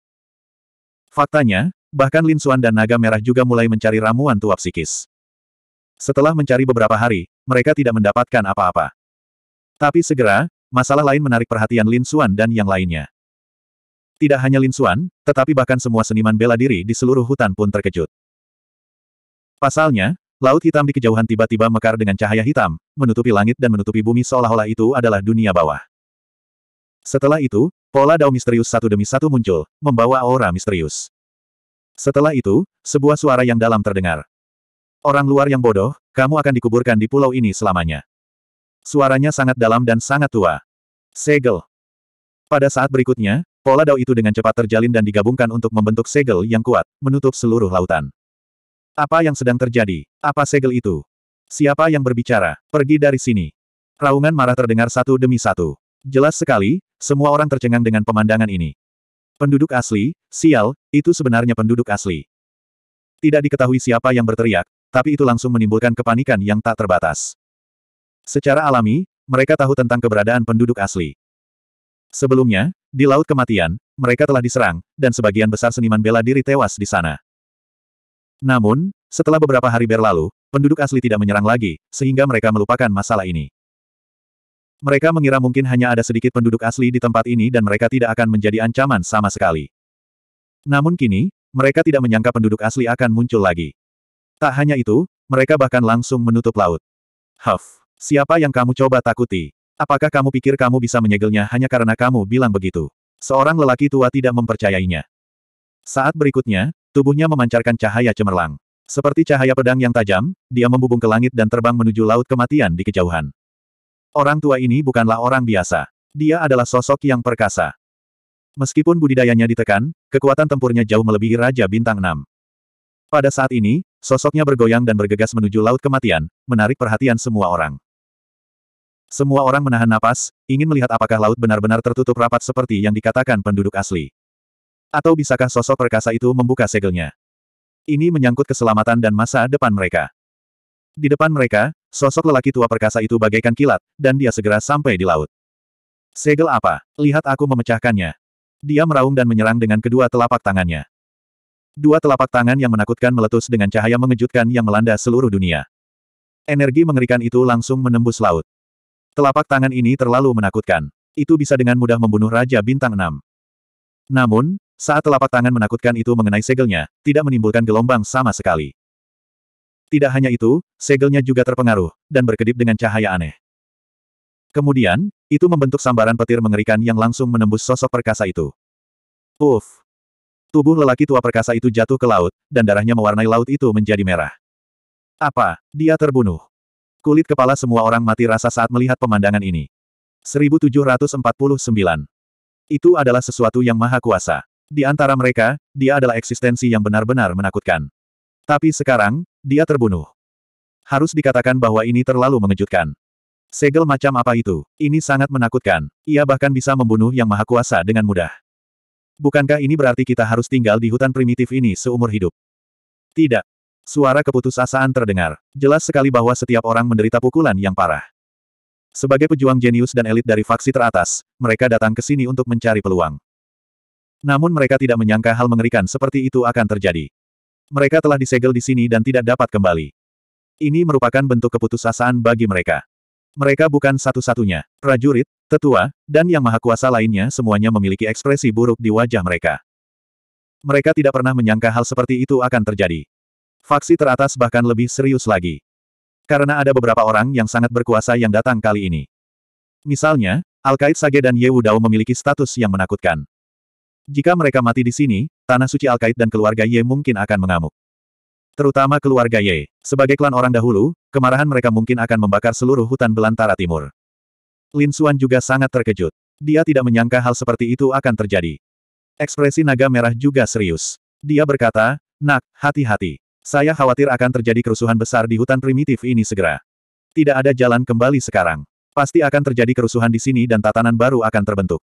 Faktanya, bahkan Lin Xuan dan Naga Merah juga mulai mencari ramuan tuap psikis. Setelah mencari beberapa hari, mereka tidak mendapatkan apa-apa. Tapi segera, masalah lain menarik perhatian Lin Xuan dan yang lainnya. Tidak hanya Lin Xuan, tetapi bahkan semua seniman bela diri di seluruh hutan pun terkejut. Pasalnya, Laut hitam di kejauhan tiba-tiba mekar dengan cahaya hitam, menutupi langit dan menutupi bumi seolah-olah itu adalah dunia bawah. Setelah itu, pola dao misterius satu demi satu muncul, membawa aura misterius. Setelah itu, sebuah suara yang dalam terdengar. Orang luar yang bodoh, kamu akan dikuburkan di pulau ini selamanya. Suaranya sangat dalam dan sangat tua. Segel. Pada saat berikutnya, pola dao itu dengan cepat terjalin dan digabungkan untuk membentuk segel yang kuat, menutup seluruh lautan. Apa yang sedang terjadi? Apa segel itu? Siapa yang berbicara? Pergi dari sini. Raungan marah terdengar satu demi satu. Jelas sekali, semua orang tercengang dengan pemandangan ini. Penduduk asli, sial, itu sebenarnya penduduk asli. Tidak diketahui siapa yang berteriak, tapi itu langsung menimbulkan kepanikan yang tak terbatas. Secara alami, mereka tahu tentang keberadaan penduduk asli. Sebelumnya, di Laut Kematian, mereka telah diserang, dan sebagian besar seniman bela diri tewas di sana. Namun, setelah beberapa hari berlalu, penduduk asli tidak menyerang lagi, sehingga mereka melupakan masalah ini. Mereka mengira mungkin hanya ada sedikit penduduk asli di tempat ini dan mereka tidak akan menjadi ancaman sama sekali. Namun kini, mereka tidak menyangka penduduk asli akan muncul lagi. Tak hanya itu, mereka bahkan langsung menutup laut. Huff, siapa yang kamu coba takuti? Apakah kamu pikir kamu bisa menyegelnya hanya karena kamu bilang begitu? Seorang lelaki tua tidak mempercayainya. Saat berikutnya, Tubuhnya memancarkan cahaya cemerlang. Seperti cahaya pedang yang tajam, dia membubung ke langit dan terbang menuju laut kematian di kejauhan. Orang tua ini bukanlah orang biasa. Dia adalah sosok yang perkasa. Meskipun budidayanya ditekan, kekuatan tempurnya jauh melebihi Raja Bintang 6. Pada saat ini, sosoknya bergoyang dan bergegas menuju laut kematian, menarik perhatian semua orang. Semua orang menahan napas, ingin melihat apakah laut benar-benar tertutup rapat seperti yang dikatakan penduduk asli. Atau bisakah sosok perkasa itu membuka segelnya? Ini menyangkut keselamatan dan masa depan mereka. Di depan mereka, sosok lelaki tua perkasa itu bagaikan kilat, dan dia segera sampai di laut. Segel apa? Lihat aku memecahkannya. Dia meraung dan menyerang dengan kedua telapak tangannya. Dua telapak tangan yang menakutkan meletus dengan cahaya mengejutkan yang melanda seluruh dunia. Energi mengerikan itu langsung menembus laut. Telapak tangan ini terlalu menakutkan. Itu bisa dengan mudah membunuh Raja Bintang 6. Namun, saat telapak tangan menakutkan itu mengenai segelnya, tidak menimbulkan gelombang sama sekali. Tidak hanya itu, segelnya juga terpengaruh, dan berkedip dengan cahaya aneh. Kemudian, itu membentuk sambaran petir mengerikan yang langsung menembus sosok perkasa itu. Uff! Tubuh lelaki tua perkasa itu jatuh ke laut, dan darahnya mewarnai laut itu menjadi merah. Apa? Dia terbunuh. Kulit kepala semua orang mati rasa saat melihat pemandangan ini. 1749. Itu adalah sesuatu yang maha kuasa. Di antara mereka, dia adalah eksistensi yang benar-benar menakutkan. Tapi sekarang, dia terbunuh. Harus dikatakan bahwa ini terlalu mengejutkan. Segel macam apa itu? Ini sangat menakutkan. Ia bahkan bisa membunuh yang maha kuasa dengan mudah. Bukankah ini berarti kita harus tinggal di hutan primitif ini seumur hidup? Tidak. Suara keputusasaan terdengar. Jelas sekali bahwa setiap orang menderita pukulan yang parah. Sebagai pejuang jenius dan elit dari faksi teratas, mereka datang ke sini untuk mencari peluang. Namun mereka tidak menyangka hal mengerikan seperti itu akan terjadi. Mereka telah disegel di sini dan tidak dapat kembali. Ini merupakan bentuk keputusasaan bagi mereka. Mereka bukan satu-satunya. Prajurit, tetua, dan yang maha kuasa lainnya semuanya memiliki ekspresi buruk di wajah mereka. Mereka tidak pernah menyangka hal seperti itu akan terjadi. Faksi teratas bahkan lebih serius lagi. Karena ada beberapa orang yang sangat berkuasa yang datang kali ini. Misalnya, Al-Qaid Sage dan Yewu Dao memiliki status yang menakutkan. Jika mereka mati di sini, Tanah Suci Alkait dan keluarga Ye mungkin akan mengamuk. Terutama keluarga Ye. Sebagai klan orang dahulu, kemarahan mereka mungkin akan membakar seluruh hutan belantara timur. Lin Xuan juga sangat terkejut. Dia tidak menyangka hal seperti itu akan terjadi. Ekspresi naga merah juga serius. Dia berkata, Nak, hati-hati. Saya khawatir akan terjadi kerusuhan besar di hutan primitif ini segera. Tidak ada jalan kembali sekarang. Pasti akan terjadi kerusuhan di sini dan tatanan baru akan terbentuk.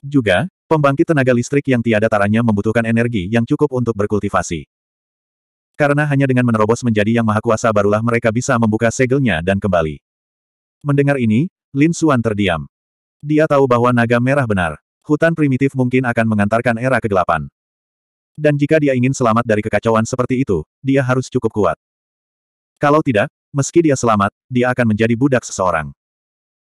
Juga, Pembangkit tenaga listrik yang tiada taranya membutuhkan energi yang cukup untuk berkultivasi. Karena hanya dengan menerobos menjadi yang maha kuasa barulah mereka bisa membuka segelnya dan kembali. Mendengar ini, Lin Xuan terdiam. Dia tahu bahwa naga merah benar. Hutan primitif mungkin akan mengantarkan era kegelapan. Dan jika dia ingin selamat dari kekacauan seperti itu, dia harus cukup kuat. Kalau tidak, meski dia selamat, dia akan menjadi budak seseorang.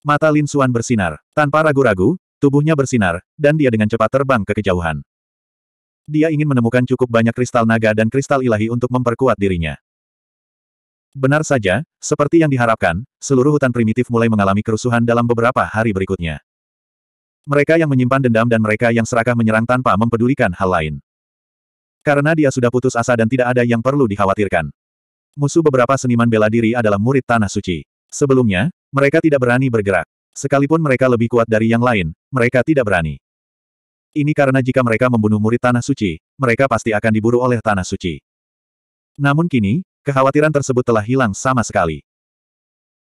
Mata Lin Xuan bersinar. Tanpa ragu-ragu, Tubuhnya bersinar, dan dia dengan cepat terbang ke kejauhan. Dia ingin menemukan cukup banyak kristal naga dan kristal ilahi untuk memperkuat dirinya. Benar saja, seperti yang diharapkan, seluruh hutan primitif mulai mengalami kerusuhan dalam beberapa hari berikutnya. Mereka yang menyimpan dendam dan mereka yang serakah menyerang tanpa mempedulikan hal lain. Karena dia sudah putus asa dan tidak ada yang perlu dikhawatirkan. Musuh beberapa seniman bela diri adalah murid Tanah Suci. Sebelumnya, mereka tidak berani bergerak. Sekalipun mereka lebih kuat dari yang lain, mereka tidak berani. Ini karena jika mereka membunuh murid Tanah Suci, mereka pasti akan diburu oleh Tanah Suci. Namun kini, kekhawatiran tersebut telah hilang sama sekali.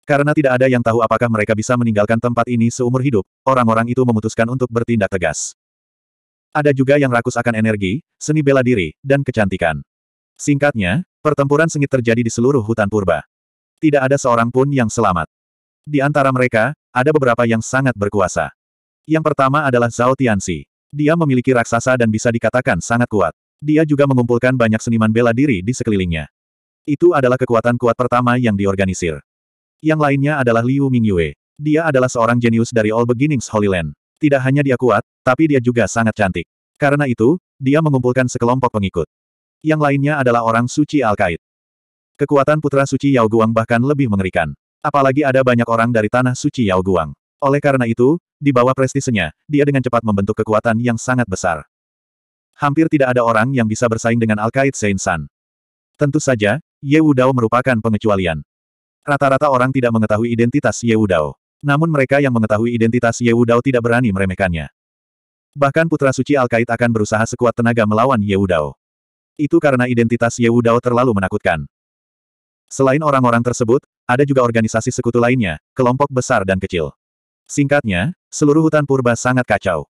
Karena tidak ada yang tahu apakah mereka bisa meninggalkan tempat ini seumur hidup, orang-orang itu memutuskan untuk bertindak tegas. Ada juga yang rakus akan energi, seni bela diri, dan kecantikan. Singkatnya, pertempuran sengit terjadi di seluruh hutan purba. Tidak ada seorang pun yang selamat. Di antara mereka, ada beberapa yang sangat berkuasa. Yang pertama adalah Zhao Tianxi. Dia memiliki raksasa dan bisa dikatakan sangat kuat. Dia juga mengumpulkan banyak seniman bela diri di sekelilingnya. Itu adalah kekuatan kuat pertama yang diorganisir. Yang lainnya adalah Liu Mingyue. Dia adalah seorang jenius dari All Beginnings Holy Land. Tidak hanya dia kuat, tapi dia juga sangat cantik. Karena itu, dia mengumpulkan sekelompok pengikut. Yang lainnya adalah orang suci Al-Qaid. Kekuatan putra suci Yao Guang bahkan lebih mengerikan. Apalagi ada banyak orang dari tanah suci Yao Guang. Oleh karena itu, di bawah prestisenya, dia dengan cepat membentuk kekuatan yang sangat besar. Hampir tidak ada orang yang bisa bersaing dengan Alkait Saint San. Tentu saja, Ye Wudao merupakan pengecualian. Rata-rata orang tidak mengetahui identitas Ye Wudao. Namun mereka yang mengetahui identitas Ye Wudao tidak berani meremehkannya. Bahkan putra suci Alkait akan berusaha sekuat tenaga melawan Ye Wudao. Itu karena identitas Ye Wudao terlalu menakutkan. Selain orang-orang tersebut, ada juga organisasi sekutu lainnya, kelompok besar dan kecil. Singkatnya, seluruh hutan purba sangat kacau.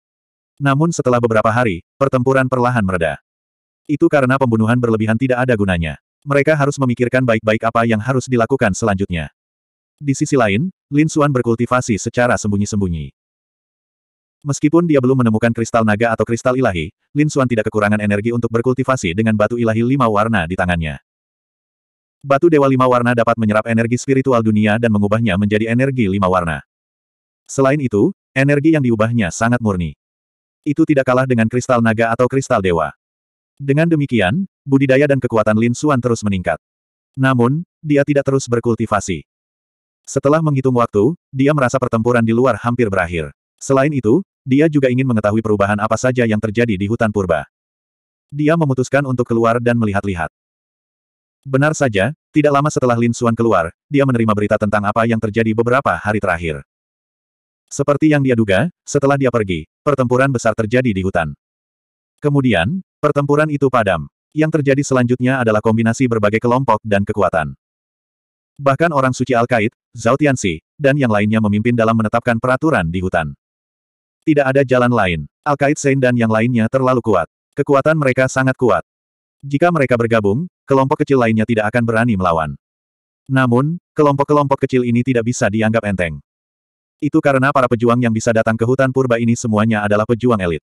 Namun setelah beberapa hari, pertempuran perlahan mereda. Itu karena pembunuhan berlebihan tidak ada gunanya. Mereka harus memikirkan baik-baik apa yang harus dilakukan selanjutnya. Di sisi lain, Lin Xuan berkultivasi secara sembunyi-sembunyi. Meskipun dia belum menemukan kristal naga atau kristal ilahi, Lin Xuan tidak kekurangan energi untuk berkultivasi dengan batu ilahi lima warna di tangannya. Batu Dewa Lima Warna dapat menyerap energi spiritual dunia dan mengubahnya menjadi energi lima warna. Selain itu, energi yang diubahnya sangat murni. Itu tidak kalah dengan kristal naga atau kristal dewa. Dengan demikian, budidaya dan kekuatan Lin Xuan terus meningkat. Namun, dia tidak terus berkultivasi. Setelah menghitung waktu, dia merasa pertempuran di luar hampir berakhir. Selain itu, dia juga ingin mengetahui perubahan apa saja yang terjadi di hutan purba. Dia memutuskan untuk keluar dan melihat-lihat. Benar saja, tidak lama setelah Lin Xuan keluar, dia menerima berita tentang apa yang terjadi beberapa hari terakhir. Seperti yang dia duga, setelah dia pergi, pertempuran besar terjadi di hutan. Kemudian, pertempuran itu padam. Yang terjadi selanjutnya adalah kombinasi berbagai kelompok dan kekuatan. Bahkan orang suci Al-Qaid, Zhao Tianxi, dan yang lainnya memimpin dalam menetapkan peraturan di hutan. Tidak ada jalan lain. Al-Qaid Sein dan yang lainnya terlalu kuat. Kekuatan mereka sangat kuat. Jika mereka bergabung, kelompok kecil lainnya tidak akan berani melawan. Namun, kelompok-kelompok kecil ini tidak bisa dianggap enteng. Itu karena para pejuang yang bisa datang ke hutan purba ini semuanya adalah pejuang elit.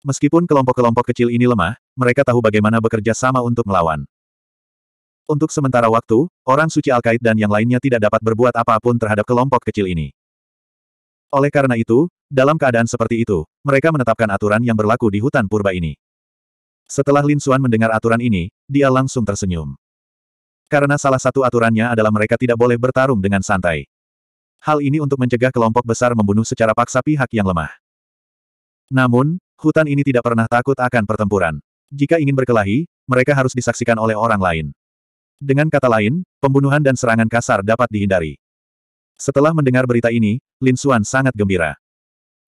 Meskipun kelompok-kelompok kecil ini lemah, mereka tahu bagaimana bekerja sama untuk melawan. Untuk sementara waktu, orang suci al dan yang lainnya tidak dapat berbuat apapun terhadap kelompok kecil ini. Oleh karena itu, dalam keadaan seperti itu, mereka menetapkan aturan yang berlaku di hutan purba ini. Setelah Lin Xuan mendengar aturan ini, dia langsung tersenyum. Karena salah satu aturannya adalah mereka tidak boleh bertarung dengan santai. Hal ini untuk mencegah kelompok besar membunuh secara paksa pihak yang lemah. Namun, hutan ini tidak pernah takut akan pertempuran. Jika ingin berkelahi, mereka harus disaksikan oleh orang lain. Dengan kata lain, pembunuhan dan serangan kasar dapat dihindari. Setelah mendengar berita ini, Lin Xuan sangat gembira.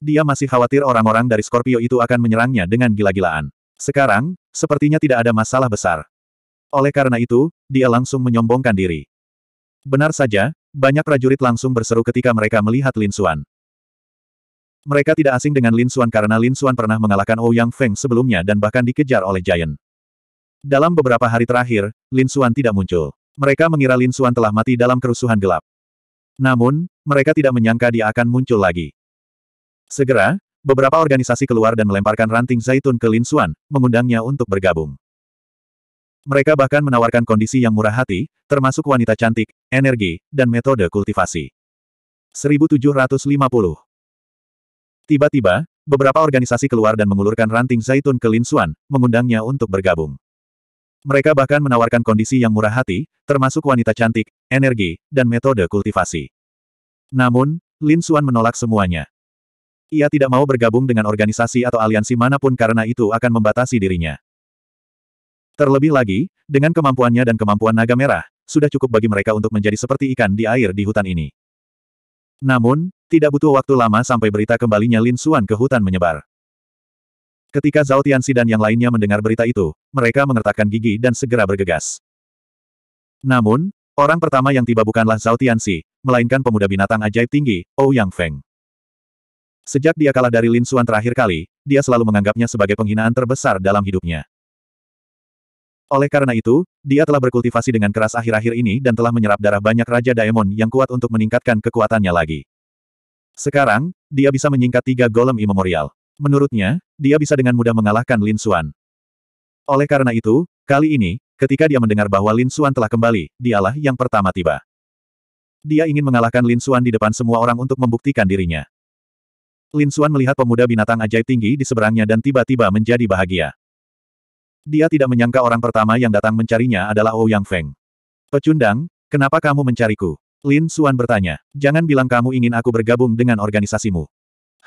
Dia masih khawatir orang-orang dari Scorpio itu akan menyerangnya dengan gila-gilaan. Sekarang, sepertinya tidak ada masalah besar. Oleh karena itu, dia langsung menyombongkan diri. Benar saja, banyak prajurit langsung berseru ketika mereka melihat Lin Xuan. Mereka tidak asing dengan Lin Xuan karena Lin Xuan pernah mengalahkan Ouyang oh Feng sebelumnya dan bahkan dikejar oleh Giant. Dalam beberapa hari terakhir, Lin Xuan tidak muncul. Mereka mengira Lin Xuan telah mati dalam kerusuhan gelap. Namun, mereka tidak menyangka dia akan muncul lagi. Segera, Beberapa organisasi keluar dan melemparkan ranting zaitun ke Lin Xuan, mengundangnya untuk bergabung. Mereka bahkan menawarkan kondisi yang murah hati, termasuk wanita cantik, energi, dan metode kultivasi. 1750 Tiba-tiba, beberapa organisasi keluar dan mengulurkan ranting zaitun ke Lin Xuan, mengundangnya untuk bergabung. Mereka bahkan menawarkan kondisi yang murah hati, termasuk wanita cantik, energi, dan metode kultivasi. Namun, Lin Xuan menolak semuanya. Ia tidak mau bergabung dengan organisasi atau aliansi manapun karena itu akan membatasi dirinya. Terlebih lagi, dengan kemampuannya dan kemampuan naga merah, sudah cukup bagi mereka untuk menjadi seperti ikan di air di hutan ini. Namun, tidak butuh waktu lama sampai berita kembalinya Lin Xuan ke hutan menyebar. Ketika Zhao Tianxi dan yang lainnya mendengar berita itu, mereka mengertakkan gigi dan segera bergegas. Namun, orang pertama yang tiba bukanlah Zhao Tianxi, melainkan pemuda binatang ajaib tinggi, Ou Yang Feng. Sejak dia kalah dari Lin Suan terakhir kali, dia selalu menganggapnya sebagai penghinaan terbesar dalam hidupnya. Oleh karena itu, dia telah berkultivasi dengan keras akhir-akhir ini dan telah menyerap darah banyak Raja Daemon yang kuat untuk meningkatkan kekuatannya lagi. Sekarang, dia bisa menyingkat tiga golem imemorial. Menurutnya, dia bisa dengan mudah mengalahkan Lin Suan. Oleh karena itu, kali ini, ketika dia mendengar bahwa Lin Suan telah kembali, dialah yang pertama tiba. Dia ingin mengalahkan Lin Suan di depan semua orang untuk membuktikan dirinya. Lin Xuan melihat pemuda binatang ajaib tinggi di seberangnya dan tiba-tiba menjadi bahagia. Dia tidak menyangka orang pertama yang datang mencarinya adalah Ouyang oh Feng. Pecundang, kenapa kamu mencariku? Lin Xuan bertanya. Jangan bilang kamu ingin aku bergabung dengan organisasimu.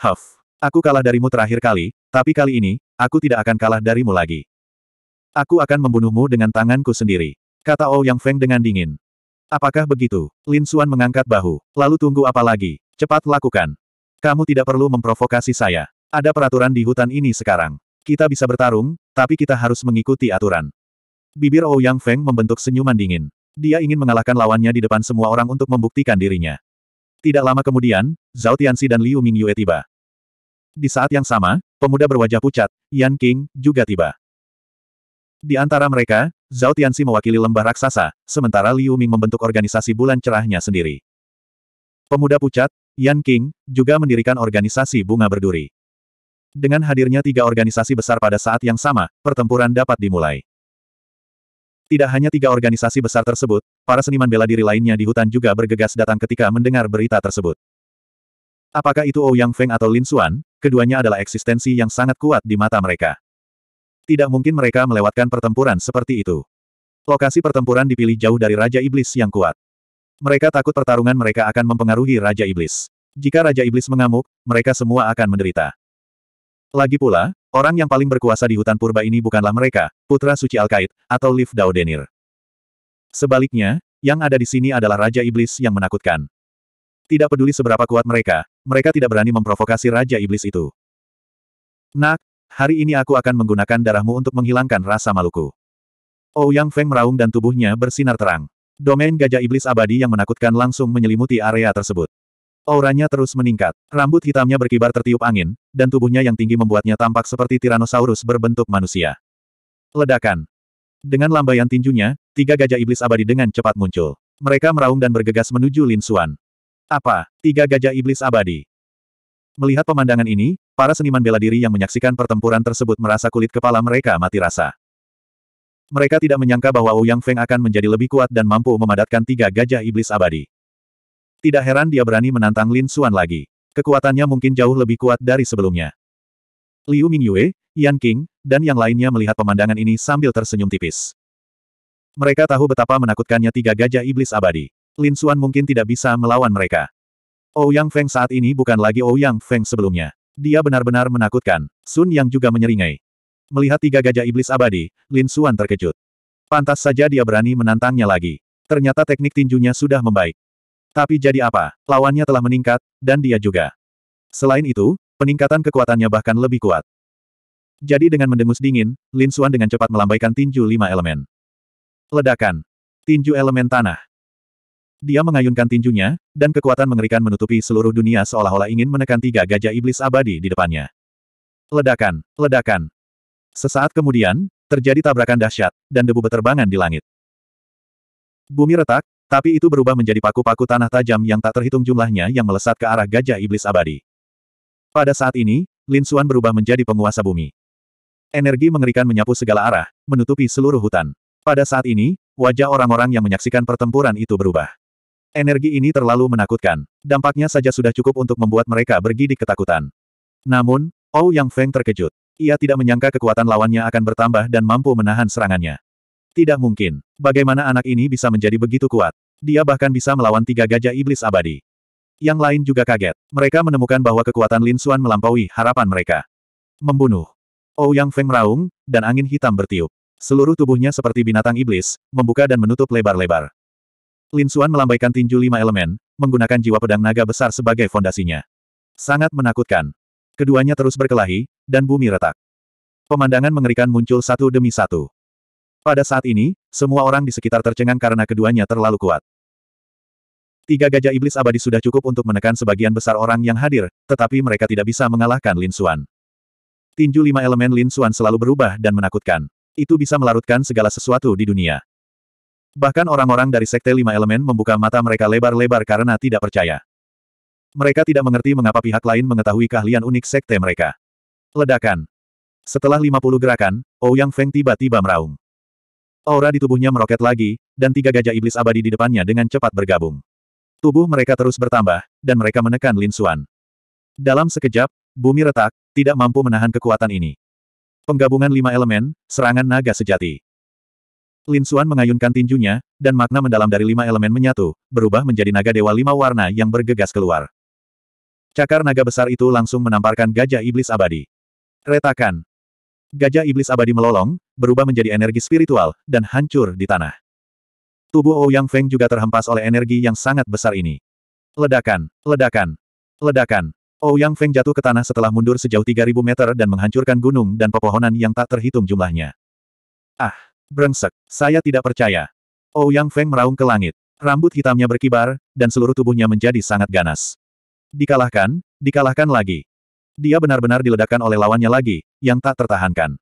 Huff. Aku kalah darimu terakhir kali, tapi kali ini, aku tidak akan kalah darimu lagi. Aku akan membunuhmu dengan tanganku sendiri. Kata Ouyang oh Feng dengan dingin. Apakah begitu? Lin Xuan mengangkat bahu. Lalu tunggu apa lagi? Cepat lakukan. Kamu tidak perlu memprovokasi saya. Ada peraturan di hutan ini sekarang. Kita bisa bertarung, tapi kita harus mengikuti aturan. Bibir Ouyang Feng membentuk senyuman dingin. Dia ingin mengalahkan lawannya di depan semua orang untuk membuktikan dirinya. Tidak lama kemudian, Zhao Tianxi dan Liu Mingyue tiba. Di saat yang sama, pemuda berwajah pucat, Yan King, juga tiba. Di antara mereka, Zhao Tianxi mewakili lembah raksasa, sementara Liu Ming membentuk organisasi bulan cerahnya sendiri. Pemuda pucat, Yan King, juga mendirikan organisasi bunga berduri. Dengan hadirnya tiga organisasi besar pada saat yang sama, pertempuran dapat dimulai. Tidak hanya tiga organisasi besar tersebut, para seniman bela diri lainnya di hutan juga bergegas datang ketika mendengar berita tersebut. Apakah itu Ouyang Feng atau Lin Xuan, keduanya adalah eksistensi yang sangat kuat di mata mereka. Tidak mungkin mereka melewatkan pertempuran seperti itu. Lokasi pertempuran dipilih jauh dari Raja Iblis yang kuat. Mereka takut pertarungan mereka akan mempengaruhi Raja Iblis. Jika Raja Iblis mengamuk, mereka semua akan menderita. Lagi pula, orang yang paling berkuasa di hutan purba ini bukanlah mereka, Putra Suci al Alkait, atau Liv Daudenir. Sebaliknya, yang ada di sini adalah Raja Iblis yang menakutkan. Tidak peduli seberapa kuat mereka, mereka tidak berani memprovokasi Raja Iblis itu. Nak, hari ini aku akan menggunakan darahmu untuk menghilangkan rasa maluku. Ouyang oh, Feng meraung dan tubuhnya bersinar terang. Domain gajah iblis abadi yang menakutkan langsung menyelimuti area tersebut. Auranya terus meningkat, rambut hitamnya berkibar tertiup angin, dan tubuhnya yang tinggi membuatnya tampak seperti tiranosaurus berbentuk manusia. Ledakan. Dengan lambaian tinjunya, tiga gajah iblis abadi dengan cepat muncul. Mereka meraung dan bergegas menuju Lin Xuan. Apa? Tiga gajah iblis abadi. Melihat pemandangan ini, para seniman bela diri yang menyaksikan pertempuran tersebut merasa kulit kepala mereka mati rasa. Mereka tidak menyangka bahwa Ouyang Feng akan menjadi lebih kuat dan mampu memadatkan tiga gajah iblis abadi. Tidak heran dia berani menantang Lin Xuan lagi. Kekuatannya mungkin jauh lebih kuat dari sebelumnya. Liu Mingyue, Yan King, dan yang lainnya melihat pemandangan ini sambil tersenyum tipis. Mereka tahu betapa menakutkannya tiga gajah iblis abadi. Lin Xuan mungkin tidak bisa melawan mereka. Ouyang Feng saat ini bukan lagi Ouyang Feng sebelumnya. Dia benar-benar menakutkan. Sun Yang juga menyeringai. Melihat tiga gajah iblis abadi, Lin Suan terkejut. Pantas saja dia berani menantangnya lagi. Ternyata teknik tinjunya sudah membaik. Tapi jadi apa, lawannya telah meningkat, dan dia juga. Selain itu, peningkatan kekuatannya bahkan lebih kuat. Jadi dengan mendengus dingin, Lin Suan dengan cepat melambaikan tinju lima elemen. Ledakan. Tinju elemen tanah. Dia mengayunkan tinjunya, dan kekuatan mengerikan menutupi seluruh dunia seolah-olah ingin menekan tiga gajah iblis abadi di depannya. Ledakan, ledakan, Sesaat kemudian, terjadi tabrakan dahsyat, dan debu beterbangan di langit. Bumi retak, tapi itu berubah menjadi paku-paku tanah tajam yang tak terhitung jumlahnya yang melesat ke arah gajah iblis abadi. Pada saat ini, Lin Suan berubah menjadi penguasa bumi. Energi mengerikan menyapu segala arah, menutupi seluruh hutan. Pada saat ini, wajah orang-orang yang menyaksikan pertempuran itu berubah. Energi ini terlalu menakutkan. Dampaknya saja sudah cukup untuk membuat mereka bergidik ketakutan. Namun, Ou Yang Feng terkejut. Ia tidak menyangka kekuatan lawannya akan bertambah dan mampu menahan serangannya. Tidak mungkin. Bagaimana anak ini bisa menjadi begitu kuat? Dia bahkan bisa melawan tiga gajah iblis abadi. Yang lain juga kaget. Mereka menemukan bahwa kekuatan Lin Xuan melampaui harapan mereka. Membunuh. Ou oh Yang Feng meraung, dan angin hitam bertiup. Seluruh tubuhnya seperti binatang iblis, membuka dan menutup lebar-lebar. Lin Xuan melambaikan tinju lima elemen, menggunakan jiwa pedang naga besar sebagai fondasinya. Sangat menakutkan. Keduanya terus berkelahi, dan bumi retak. Pemandangan mengerikan muncul satu demi satu. Pada saat ini, semua orang di sekitar tercengang karena keduanya terlalu kuat. Tiga gajah iblis abadi sudah cukup untuk menekan sebagian besar orang yang hadir, tetapi mereka tidak bisa mengalahkan Lin Xuan. Tinju lima elemen Lin Xuan selalu berubah dan menakutkan. Itu bisa melarutkan segala sesuatu di dunia. Bahkan orang-orang dari sekte lima elemen membuka mata mereka lebar-lebar karena tidak percaya. Mereka tidak mengerti mengapa pihak lain mengetahui keahlian unik sekte mereka. Ledakan. Setelah 50 gerakan, Ouyang oh Feng tiba-tiba meraung. Aura di tubuhnya meroket lagi, dan tiga gajah iblis abadi di depannya dengan cepat bergabung. Tubuh mereka terus bertambah, dan mereka menekan Lin Xuan. Dalam sekejap, bumi retak, tidak mampu menahan kekuatan ini. Penggabungan lima elemen, serangan naga sejati. Lin Xuan mengayunkan tinjunya, dan makna mendalam dari lima elemen menyatu, berubah menjadi naga dewa lima warna yang bergegas keluar. Cakar naga besar itu langsung menamparkan gajah iblis abadi. Retakan. Gajah iblis abadi melolong, berubah menjadi energi spiritual, dan hancur di tanah. Tubuh Ouyang oh Feng juga terhempas oleh energi yang sangat besar ini. Ledakan, ledakan, ledakan. Ouyang oh Feng jatuh ke tanah setelah mundur sejauh 3000 meter dan menghancurkan gunung dan pepohonan yang tak terhitung jumlahnya. Ah, brengsek, saya tidak percaya. Ouyang oh Feng meraung ke langit. Rambut hitamnya berkibar, dan seluruh tubuhnya menjadi sangat ganas. Dikalahkan, dikalahkan lagi. Dia benar-benar diledakkan oleh lawannya lagi, yang tak tertahankan.